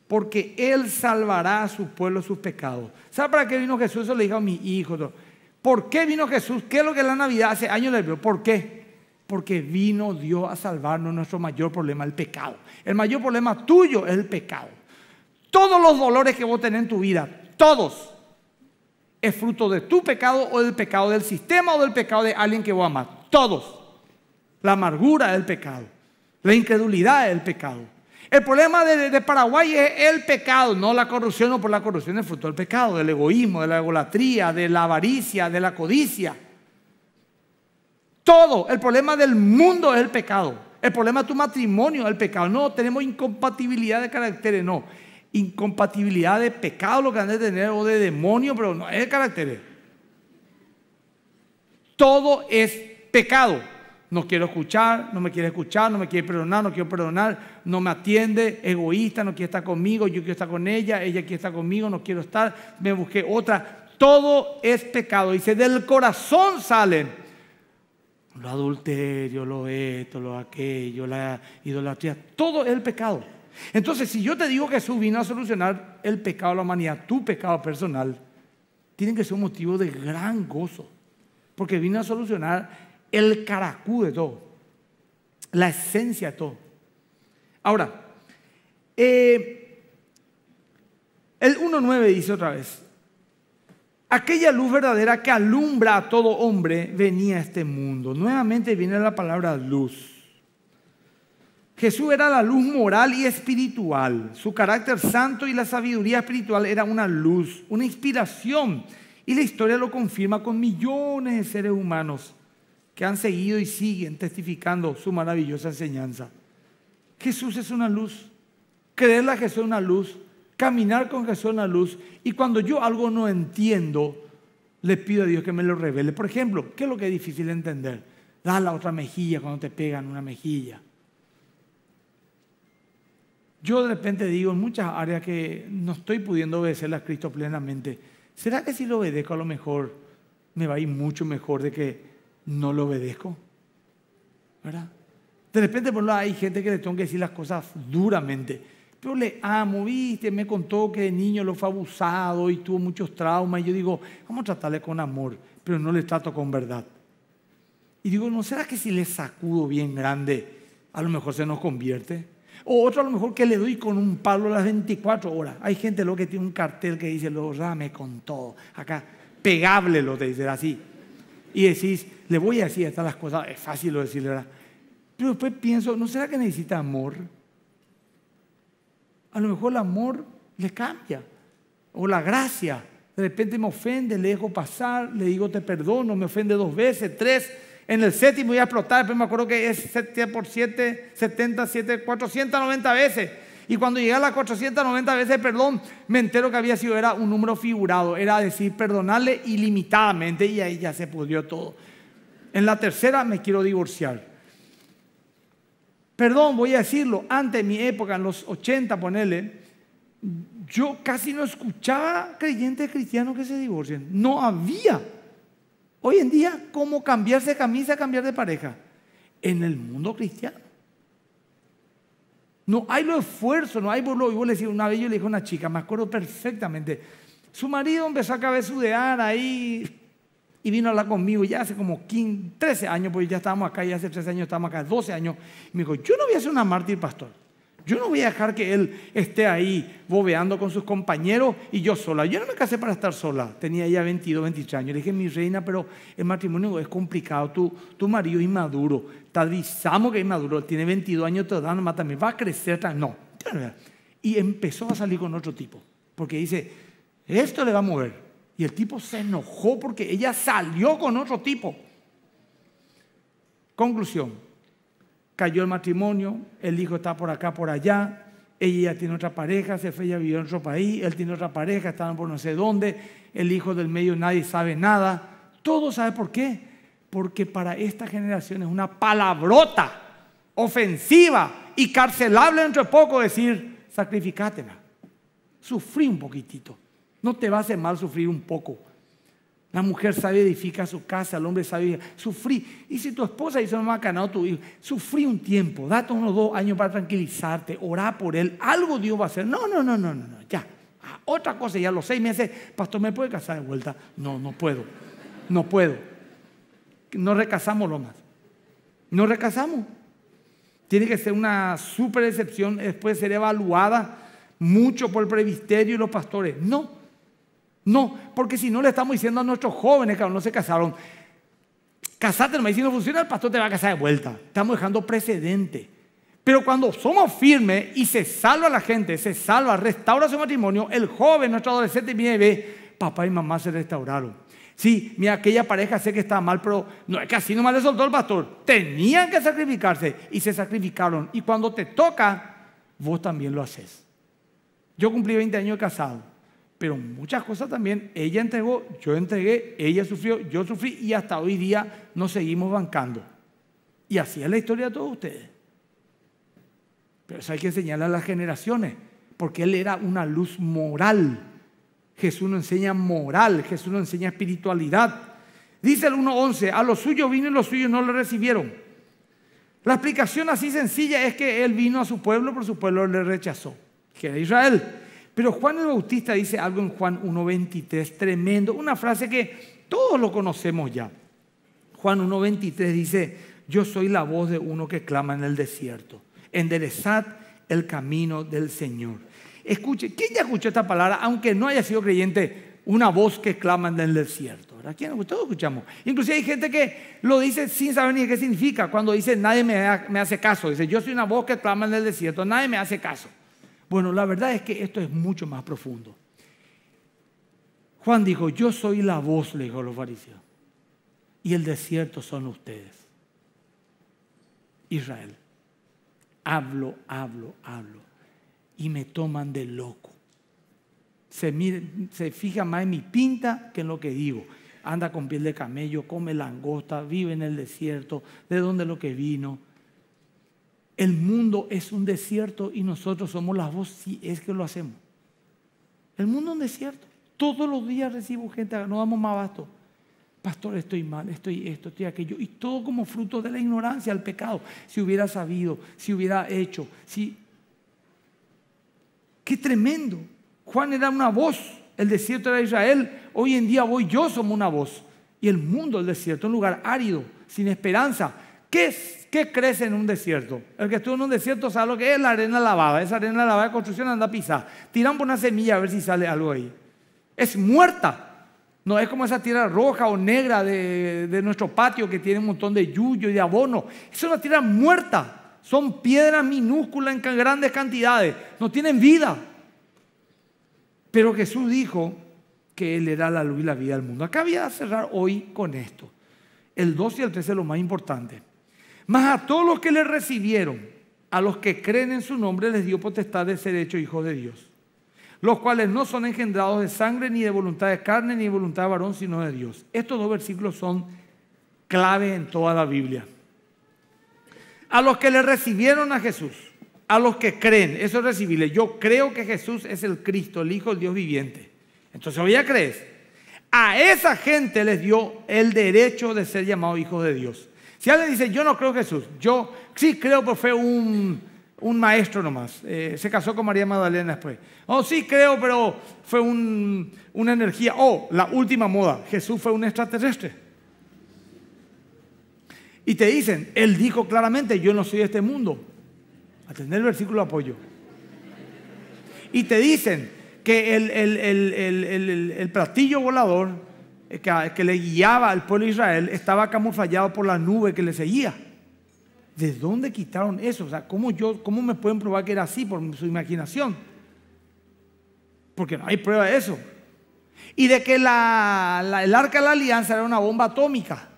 porque él salvará a su pueblo sus pecados. ¿Sabe para qué vino Jesús? Eso le dijo a mi hijo. ¿Por qué vino Jesús? ¿Qué es lo que la Navidad hace años le vio? ¿Por qué? Porque vino Dios a salvarnos nuestro mayor problema, el pecado. El mayor problema tuyo es el pecado. Todos los dolores que vos tenés en tu vida, todos, es fruto de tu pecado o del pecado del sistema o del pecado de alguien que vos amás. Todos. La amargura el pecado, la incredulidad el pecado. El problema de, Paraguay es el pecado, no la corrupción, no por la corrupción es fruto del pecado, del egoísmo, de la egolatría, de la avaricia, de la codicia. Todo, el problema del mundo es el pecado. El problema de tu matrimonio es el pecado. No tenemos incompatibilidad de caracteres, no incompatibilidad de pecado lo que han de tener o de demonio, pero no es el carácter. Todo es pecado. No quiero escuchar, no me quiere escuchar, no me quiere perdonar, no quiero perdonar, no me atiende, egoísta, no quiere estar conmigo, yo quiero estar con ella, ella quiere estar conmigo, no quiero estar, me busqué otra. Todo es pecado. Dice, del corazón salen lo adulterio lo esto, lo aquello, la idolatría, todo es el pecado. Entonces, si yo te digo que Jesús vino a solucionar el pecado de la humanidad, tu pecado personal, tiene que ser un motivo de gran gozo, porque vino a solucionar el caracú de todo, la esencia de todo. Ahora, eh, el 1.9 dice otra vez, aquella luz verdadera que alumbra a todo hombre venía a este mundo. Nuevamente viene la palabra luz. Jesús era la luz moral y espiritual. Su carácter santo y la sabiduría espiritual era una luz, una inspiración. Y la historia lo confirma con millones de seres humanos que han seguido y siguen testificando su maravillosa enseñanza. Jesús es una luz. Creer a Jesús es una luz. Caminar con Jesús es una luz. Y cuando yo algo no entiendo, le pido a Dios que me lo revele. Por ejemplo, ¿qué es lo que es difícil de entender? Da la otra mejilla cuando te pegan una mejilla yo de repente digo en muchas áreas que no estoy pudiendo obedecerle a Cristo plenamente. ¿Será que si lo obedezco a lo mejor me va a ir mucho mejor de que no lo obedezco? ¿Verdad? De repente por lo hay gente que le tengo que decir las cosas duramente. Pero le amo, viste, me contó que de niño lo fue abusado y tuvo muchos traumas. Y yo digo, vamos a tratarle con amor, pero no le trato con verdad. Y digo, ¿no será que si le sacudo bien grande, a lo mejor se nos convierte? O otro a lo mejor que le doy con un palo las 24 horas. Hay gente lo que tiene un cartel que dice, lo rame con todo. Acá, pegable lo te dice, así. Y decís, le voy a decir estas las cosas, es fácil lo decirle, ¿verdad? Pero después pienso, ¿no será que necesita amor? A lo mejor el amor le cambia. O la gracia. De repente me ofende, le dejo pasar, le digo te perdono, me ofende dos veces, tres en el séptimo voy a explotar, pero me acuerdo que es 7 por 7, 77, 490 veces. Y cuando llegué a las 490 veces perdón, me entero que había sido, era un número figurado, era decir, perdonarle ilimitadamente y ahí ya se pudrió todo. En la tercera me quiero divorciar. Perdón, voy a decirlo, antes de mi época, en los 80, ponele, yo casi no escuchaba creyentes cristianos que se divorcien. No había. Hoy en día, ¿cómo cambiarse de camisa, cambiar de pareja? En el mundo cristiano. No hay lo esfuerzo, no hay burlo. Y vos le decís, una vez yo le dije a una chica, me acuerdo perfectamente, su marido empezó a cabezudear ahí y vino a hablar conmigo ya hace como 13 años, porque ya estábamos acá, ya hace 13 años estábamos acá, 12 años. Y me dijo, yo no voy a ser una mártir pastor. Yo no voy a dejar que él esté ahí bobeando con sus compañeros y yo sola. Yo no me casé para estar sola. Tenía ya 22, 23 años. Le dije, mi reina, pero el matrimonio es complicado. Tu, tu marido es inmaduro. Te avisamos que es inmaduro. Tiene 22 años, te dan más también. Va a crecer. No. Y empezó a salir con otro tipo. Porque dice, esto le va a mover. Y el tipo se enojó porque ella salió con otro tipo. Conclusión, cayó el matrimonio, el hijo está por acá, por allá, ella ya tiene otra pareja, se fue, ella vivió en otro país, él tiene otra pareja, estaban por no sé dónde, el hijo del medio nadie sabe nada. Todo sabe por qué. Porque para esta generación es una palabrota ofensiva y carcelable dentro de poco decir, sacrificátela. Sufrí un poquitito. No te va a hacer mal sufrir un poco. La mujer sabe edificar su casa, el hombre sabe sufrir. Y si tu esposa dice, no me ha ganado tu hijo, sufrí un tiempo, date unos dos años para tranquilizarte, orar por él, algo Dios va a hacer. No, no, no, no, no, no. ya. Ah, otra cosa, ya los seis meses, pastor, ¿me puede casar de vuelta? No, no puedo, no puedo. No recasamos lo más. No recasamos. Tiene que ser una super excepción, después ser evaluada mucho por el presbiterio y los pastores. No, no, porque si no le estamos diciendo a nuestros jóvenes que aún no se casaron, casate no me si no funciona el pastor te va a casar de vuelta. Estamos dejando precedente. Pero cuando somos firmes y se salva la gente, se salva, restaura su matrimonio, el joven, nuestro adolescente y ve papá y mamá se restauraron. Sí, mira, aquella pareja sé que estaba mal, pero no es que así nomás le soltó el pastor. Tenían que sacrificarse y se sacrificaron. Y cuando te toca, vos también lo haces. Yo cumplí 20 años de casado pero muchas cosas también ella entregó, yo entregué, ella sufrió, yo sufrí y hasta hoy día nos seguimos bancando. Y así es la historia de todos ustedes. Pero eso hay que enseñarle a las generaciones, porque Él era una luz moral. Jesús no enseña moral, Jesús no enseña espiritualidad. Dice el 1.11, a los suyos vino y los suyos no le recibieron. La explicación así sencilla es que él vino a su pueblo, pero su pueblo le rechazó, que era Israel. Pero Juan el Bautista dice algo en Juan 1.23, tremendo, una frase que todos lo conocemos ya. Juan 1.23 dice, yo soy la voz de uno que clama en el desierto, enderezad el camino del Señor. Escuche, ¿quién ya escuchó esta palabra, aunque no haya sido creyente, una voz que clama en el desierto? ¿verdad? ¿Quién? Todos escuchamos. Inclusive hay gente que lo dice sin saber ni qué significa, cuando dice, nadie me hace caso, dice, yo soy una voz que clama en el desierto, nadie me hace caso. Bueno, la verdad es que esto es mucho más profundo. Juan dijo, yo soy la voz, le dijo a los fariseos, y el desierto son ustedes. Israel, hablo, hablo, hablo, y me toman de loco. Se, fija más en mi pinta que en lo que digo anda con piel de camello, come langosta, vive en el desierto, de dónde es lo que vino. El mundo es un desierto y nosotros somos la voz si es que lo hacemos. El mundo es un desierto. Todos los días recibo gente, no damos más abasto. Pastor, estoy mal, estoy esto, estoy aquello. Y todo como fruto de la ignorancia, el pecado. Si hubiera sabido, si hubiera hecho, si... Qué tremendo. Juan era una voz, el desierto era Israel. Hoy en día voy yo somos una voz. Y el mundo, el desierto, un lugar árido, sin esperanza, ¿Qué, crece en un desierto? El que estuvo en un desierto sabe lo que es la arena lavada. Esa arena lavada de construcción anda a pisar. Tiran por una semilla a ver si sale algo ahí. Es muerta. No es como esa tierra roja o negra de, nuestro patio que tiene un montón de yuyo y de abono. Es una tierra muerta. Son piedras minúsculas en grandes cantidades. No tienen vida. Pero Jesús dijo que Él era la luz y la vida del mundo. Acá voy a cerrar hoy con esto. El 2 y el 13 es lo más importante. Mas a todos los que le recibieron, a los que creen en su nombre, les dio potestad de ser hechos hijos de Dios, los cuales no son engendrados de sangre, ni de voluntad de carne, ni de voluntad de varón, sino de Dios. Estos dos versículos son clave en toda la Biblia. A los que le recibieron a Jesús, a los que creen, eso es recibirle. Yo creo que Jesús es el Cristo, el Hijo del Dios viviente. Entonces ¿o ya crees. A esa gente les dio el derecho de ser llamados hijos de Dios. Si alguien dice, yo no creo en Jesús, yo sí creo pero pues, fue un, maestro nomás, eh, se casó con María Magdalena después. Oh, sí creo, pero fue una energía. Oh, la última moda, Jesús fue un extraterrestre. Y te dicen, él dijo claramente, yo no soy de este mundo. Atender el versículo apoyo. Y te dicen que el, el, el platillo volador eh, ah, que, le guiaba al pueblo de Israel estaba camuflado por la nube que le seguía. ¿De dónde quitaron eso? O sea, ¿cómo, yo, ¿cómo me pueden probar que era así por su imaginación? Porque no hay prueba de eso. Y de que el arca de la alianza era una bomba atómica.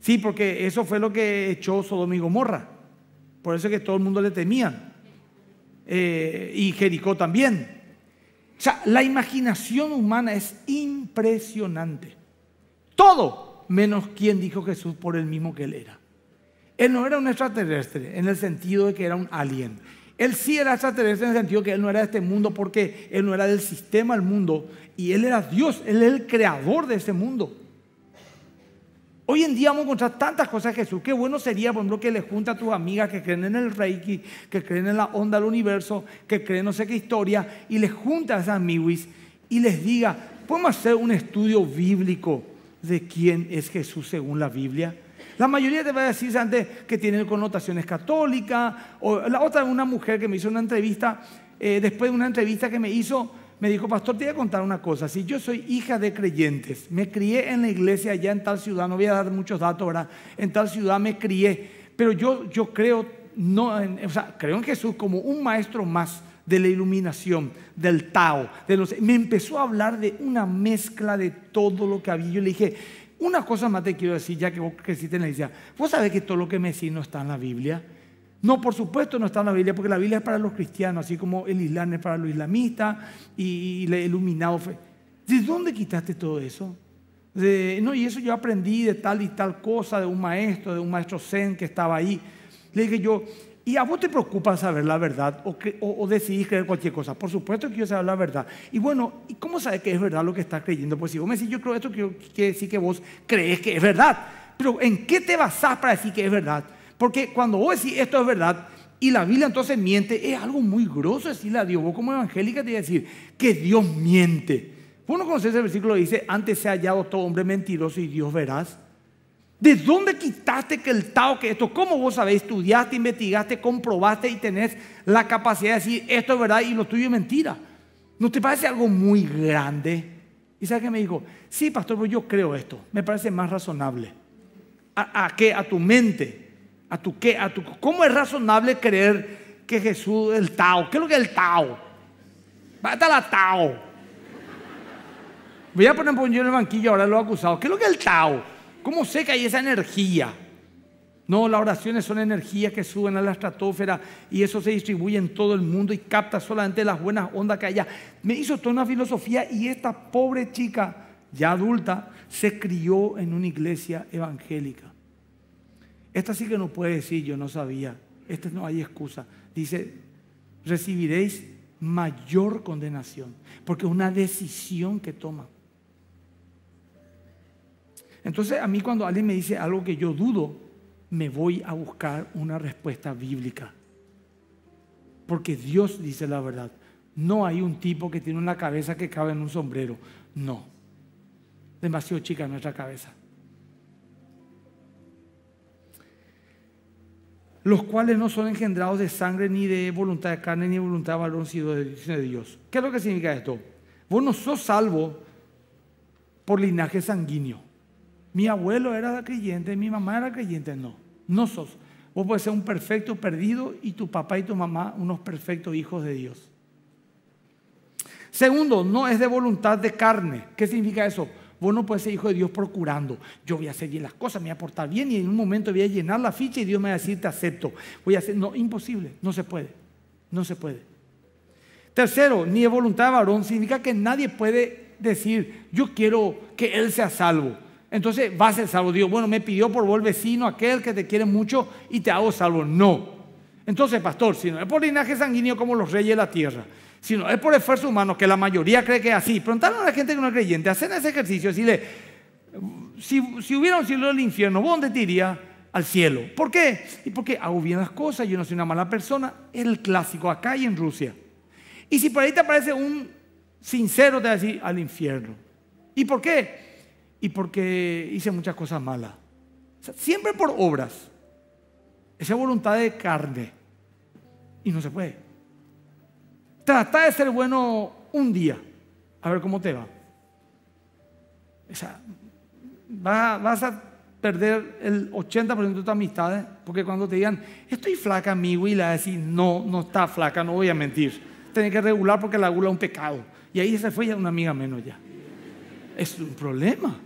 Sí, porque eso fue lo que echó Sodom y Gomorra. Por eso es que todo el mundo le temía. Eh, y Jericó también. O sea, la imaginación humana es impresionante. Todo menos quien dijo Jesús por el mismo que él era. Él no era un extraterrestre en el sentido de que era un alien. Él sí era extraterrestre en el sentido de que él no era de este mundo porque él no era del sistema del mundo y él era Dios, él era el creador de ese mundo. Hoy en día vamos a encontrar tantas cosas de Jesús. Qué bueno sería, por ejemplo, que le junta a tus amigas que creen en el Reiki, que creen en la onda del universo, que creen no sé qué historia, y les junta a esas miwis y les diga, podemos hacer un estudio bíblico de quién es Jesús según la Biblia. La mayoría te va a decir antes que tiene connotaciones católicas, o la otra, una mujer que me hizo una entrevista, eh, después de una entrevista que me hizo, me dijo, pastor, te voy a contar una cosa. Si yo soy hija de creyentes, me crié en la iglesia allá en tal ciudad, no voy a dar muchos datos ahora, en tal ciudad me crié, pero yo, yo creo, no, en, o sea, creo en Jesús como un maestro más de la iluminación, del Tao, de los... Me empezó a hablar de una mezcla de todo lo que había. Yo le dije, una cosa más te quiero decir, ya que vos creciste en la iglesia. ¿Vos sabés que todo lo que me decís no está en la Biblia? No, por supuesto no está en la Biblia, porque la Biblia es para los cristianos, así como el Islam es para los islamistas y, el iluminado fue. ¿De dónde quitaste todo eso? no, y eso yo aprendí de tal y tal cosa, de un maestro, de un maestro zen que estaba ahí. Le dije yo, ¿y a vos te preocupa saber la verdad o, que, decidís creer cualquier cosa? Por supuesto que yo saber la verdad. Y bueno, ¿y cómo sabes que es verdad lo que estás creyendo? Pues si vos me decís, yo creo esto, quiero decir que vos crees que es verdad. Pero ¿en qué te basás para decir que es verdad? Porque cuando vos decís esto es verdad y la Biblia entonces miente, es algo muy grosso decirle a Dios. Vos como evangélica te iba a decir que Dios miente. Vos no conocés el versículo que dice, antes se ha hallado todo hombre mentiroso y Dios verás. ¿De dónde quitaste que el Tao, que esto, cómo vos sabés, estudiaste, investigaste, comprobaste y tenés la capacidad de decir esto es verdad y lo tuyo es mentira? ¿No te parece algo muy grande? Y sabes que me dijo, sí, pastor, pero yo creo esto, me parece más razonable. ¿A, a qué? A tu mente. A tu a ¿Cómo es razonable creer que Jesús, el Tao? ¿Qué es lo que es el Tao? a la Tao. Voy a poner un en el banquillo ahora lo acusado. ¿Qué es lo que es el Tao? ¿Cómo sé que hay esa energía? No, las oraciones son energías que suben a la estratosfera y eso se distribuye en todo el mundo y capta solamente las buenas ondas que haya. Me hizo toda una filosofía y esta pobre chica, ya adulta, se crió en una iglesia evangélica. Esta sí que no puede decir, yo no sabía. esta no hay excusa. Dice, recibiréis mayor condenación, porque es una decisión que toma. Entonces, a mí cuando alguien me dice algo que yo dudo, me voy a buscar una respuesta bíblica. Porque Dios dice la verdad. No hay un tipo que tiene una cabeza que cabe en un sombrero. No. Demasiado chica nuestra cabeza. los cuales no son engendrados de sangre, ni de voluntad de carne, ni de voluntad de varón, sino de Dios. ¿Qué es lo que significa esto? Vos no sos salvo por linaje sanguíneo. Mi abuelo era creyente, mi mamá era creyente, no. No sos. Vos puedes ser un perfecto perdido y tu papá y tu mamá unos perfectos hijos de Dios. Segundo, no es de voluntad de carne. ¿Qué significa eso? Vos no puedes ser hijo de Dios procurando. Yo voy a hacer bien las cosas, me voy a portar bien y en un momento voy a llenar la ficha y Dios me va a decir, te acepto. Voy a hacer, no, imposible, no se puede, no se puede. Tercero, ni es voluntad de varón significa que nadie puede decir, yo quiero que él sea salvo. Entonces vas a ser salvo. Dios, bueno, me pidió por vos vecino aquel que te quiere mucho y te hago salvo. No. Entonces, pastor, si no es por linaje sanguíneo como los reyes de la tierra, sino es por esfuerzo humano que la mayoría cree que es así. Preguntaron a la gente que no es creyente, hacen ese ejercicio, decirle, si, si hubiera un cielo del infierno, dónde te Al cielo. ¿Por qué? Y porque hago bien las cosas, yo no soy una mala persona, es el clásico acá y en Rusia. Y si por ahí te aparece un sincero, te va a decir al infierno. ¿Y por qué? Y porque hice muchas cosas malas. siempre por obras. Esa voluntad de carne. Y no se puede. Trata de ser bueno un día, a ver cómo te va. O sea, vas a perder el 80% de tus amistades, porque cuando te digan, estoy flaca, amigo, y la decís, no, no está flaca, no voy a mentir. Tienes que regular porque la gula es un pecado. Y ahí se fue ya una amiga menos ya. Es un problema.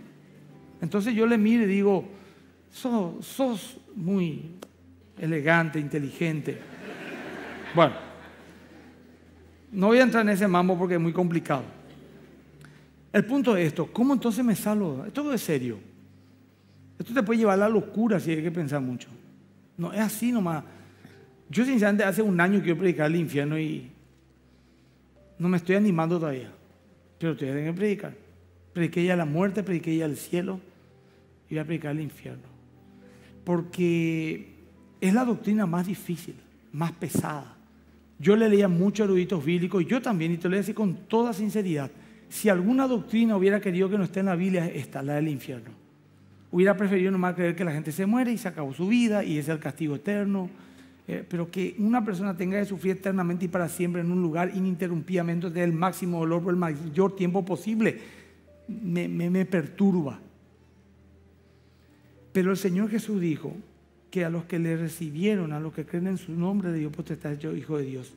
Entonces yo le miro y digo, sos muy elegante, inteligente. Bueno, no voy a entrar en ese mambo porque es muy complicado. El punto es esto, ¿cómo entonces me salvo? Esto es serio. Esto te puede llevar a la locura si hay que pensar mucho. No, es así nomás. Yo sinceramente hace un año que yo predicar el infierno y no me estoy animando todavía. Pero todavía tengo que predicar. Prediqué ya la muerte, prediqué ya el cielo y voy a predicar el infierno. Porque es la doctrina más difícil, más pesada. Yo le leía muchos eruditos bíblicos, yo también, y te lo voy a decir con toda sinceridad, si alguna doctrina hubiera querido que no esté en la Biblia, está la del infierno. Hubiera preferido nomás creer que la gente se muere y se acabó su vida y es el castigo eterno. Eh, pero que una persona tenga que sufrir eternamente y para siempre en un lugar ininterrumpidamente desde el máximo dolor por el mayor tiempo posible, me perturba. Pero el Señor Jesús dijo, que a los que le recibieron, a los que creen en su nombre, de Dios pues te está hecho hijo de Dios.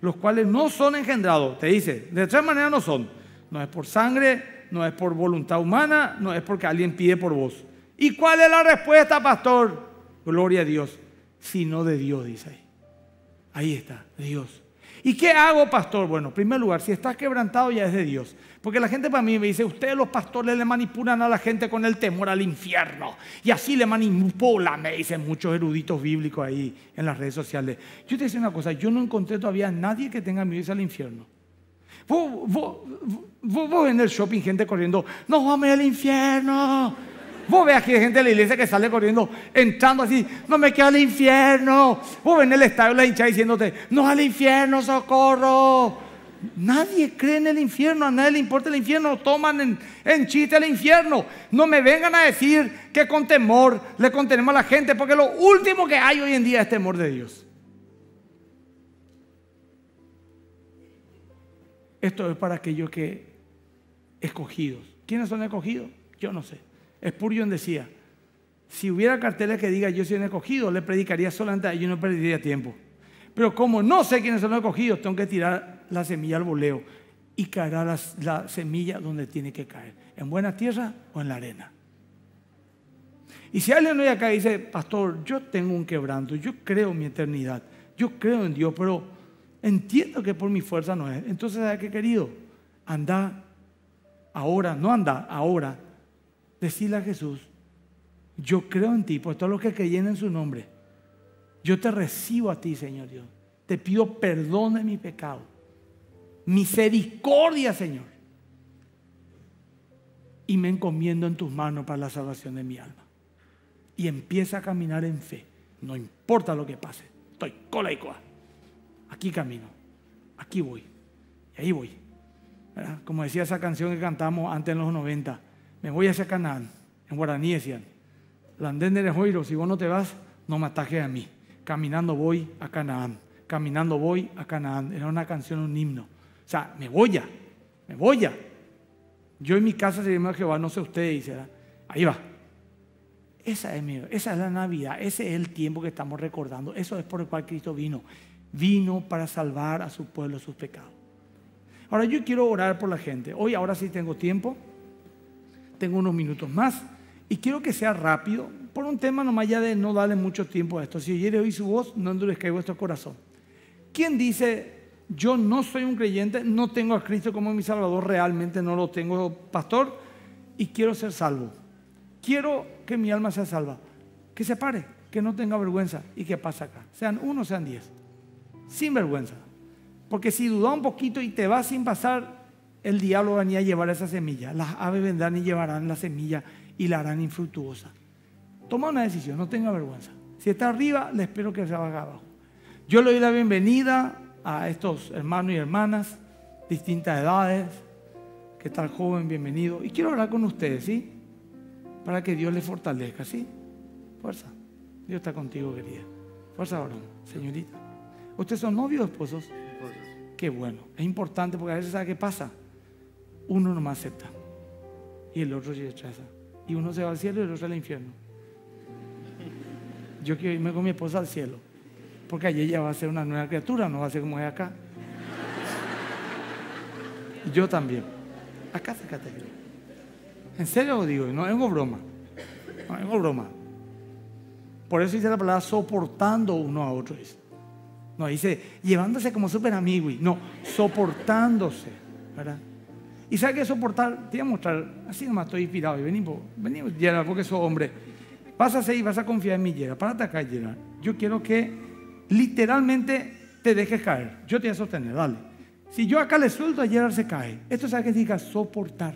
Los cuales no son engendrados, te dice, de tres maneras no son. No es por sangre, no es por voluntad humana, no es porque alguien pide por vos. ¿Y cuál es la respuesta, pastor? Gloria a Dios, sino de Dios, dice ahí. Ahí está, Dios. ¿Y qué hago, pastor? Bueno, en primer lugar, si estás quebrantado ya es de Dios. Porque la gente para mí me dice, ustedes los pastores le manipulan a la gente con el temor al infierno. Y así le manipulan, me dicen muchos eruditos bíblicos ahí en las redes sociales. Yo te decía una cosa, yo no encontré todavía a nadie que tenga miedo al infierno. Vos, vos, en el shopping gente corriendo, no vamos al infierno. Vos veas aquí gente de la iglesia que sale corriendo, entrando así, no me queda al infierno. Vos ven en el estadio la hinchada diciéndote, no al infierno, socorro. Nadie cree en el infierno, a nadie le importa el infierno, toman en, chiste el infierno. No me vengan a decir que con temor le contenemos a la gente, porque lo último que hay hoy en día es temor de Dios. Esto es para aquellos que escogidos. ¿Quiénes son escogidos? Yo no sé. Spurgeon decía, si hubiera carteles que diga yo soy un escogido, le predicaría solamente a y no perdería tiempo. Pero como no sé quiénes son los escogidos, tengo que tirar la semilla al boleo y caerá la, semilla donde tiene que caer, en buena tierra o en la arena. Y si alguien hoy acá dice, pastor, yo tengo un quebranto, yo creo en mi eternidad, yo creo en Dios, pero entiendo que por mi fuerza no es. Entonces, ¿sabes qué, querido? Anda ahora, no anda ahora, decirle a Jesús, yo creo en ti, por pues todo los que creyen en su nombre, yo te recibo a ti, Señor Dios. Te pido perdón de mi pecado misericordia, Señor. Y me encomiendo en tus manos para la salvación de mi alma. Y empieza a caminar en fe. No importa lo que pase. Estoy cola y cola. Aquí camino. Aquí voy. Y ahí voy. Como decía esa canción que cantamos antes en los 90. Me voy hacia Canaán. En guaraní decían. Landén de si vos no te vas, no me a mí. Caminando voy a Canaán. Caminando voy a Canaán. Era una canción, un himno. O sea, me voy a, me voy a. Yo en mi casa se llama Jehová, no sé usted, dice, ahí va. Esa es, esa es la Navidad, ese es el tiempo que estamos recordando, eso es por el cual Cristo vino. Vino para salvar a su pueblo sus pecados. Ahora yo quiero orar por la gente. Hoy, ahora sí tengo tiempo, tengo unos minutos más y quiero que sea rápido, por un tema nomás ya de no darle mucho tiempo a esto. Si oyeres hoy su voz, no endurezca vuestro corazón. ¿Quién dice yo no soy un creyente, no tengo a Cristo como mi Salvador, realmente no lo tengo, pastor, y quiero ser salvo. Quiero que mi alma sea salva. Que se pare, que no tenga vergüenza y que pase acá. Sean uno, sean diez. Sin vergüenza. Porque si dudas un poquito y te vas sin pasar, el diablo venía a llevar esa semilla. Las aves vendrán y llevarán la semilla y la harán infructuosa. Toma una decisión, no tenga vergüenza. Si está arriba, le espero que se vaya abajo. Yo le doy la bienvenida a estos hermanos y hermanas, distintas edades. que tal joven? Bienvenido. Y quiero hablar con ustedes, ¿sí? Para que Dios les fortalezca, ¿sí? Fuerza. Dios está contigo, querida. Fuerza, ahora, Señorita. ¿Ustedes son novios o esposos? Esposos. Qué bueno. Es importante porque a veces sabe qué pasa. Uno no nomás acepta. Y el otro se rechaza. Y uno se va al cielo y el otro al infierno. Yo quiero irme con mi esposa al cielo porque allí ella va a ser una nueva criatura, no va a ser como es acá. Yo también. Acá se categoría. En serio lo digo, no tengo broma. No broma. Por eso dice la palabra soportando uno a otro. No dice llevándose como súper amigos. No, soportándose. ¿Verdad? ¿Y sabe que es soportar? Te voy a mostrar. Así nomás estoy inspirado. Y venimos, venimos, Gerard, porque soy hombre. Pásase y vas a confiar en mí Gerard. Para acá, Gerard. Yo quiero que literalmente te dejes caer. Yo te voy a sostener, dale. Si yo acá le suelto, a Gerard se cae. Esto es algo que diga soportar.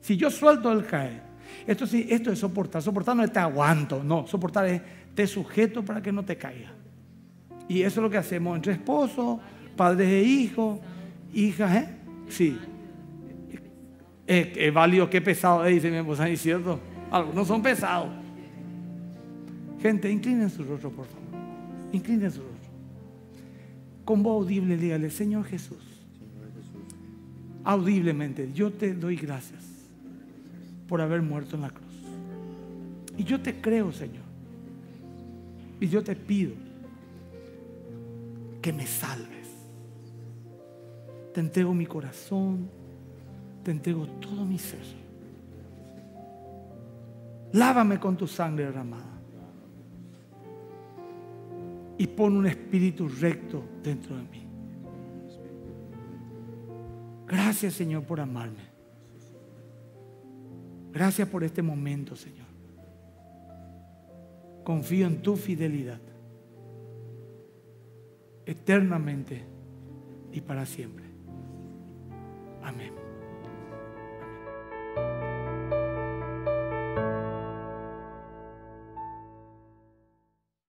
Si yo suelto, él cae. Esto sí, esto es soportar. Soportar no es te aguanto. No, soportar es te sujeto para que no te caiga. Y eso es lo que hacemos entre esposos, padres e hijos, hijas, ¿eh? Sí. Es, válido, qué pesado eh, dice mi esposa, cierto? Algunos son pesados. Gente, inclinen su rostro, por favor. Inclinen su rostro. Con voz audible dígale, Señor Jesús, audiblemente, yo te doy gracias por haber muerto en la cruz. Y yo te creo, Señor. Y yo te pido que me salves. Te entrego mi corazón, te entrego todo mi ser. Lávame con tu sangre amada y pon un espíritu recto dentro de mí. Gracias Señor por amarme. Gracias por este momento, Señor. Confío en tu fidelidad. Eternamente y para siempre. Amén.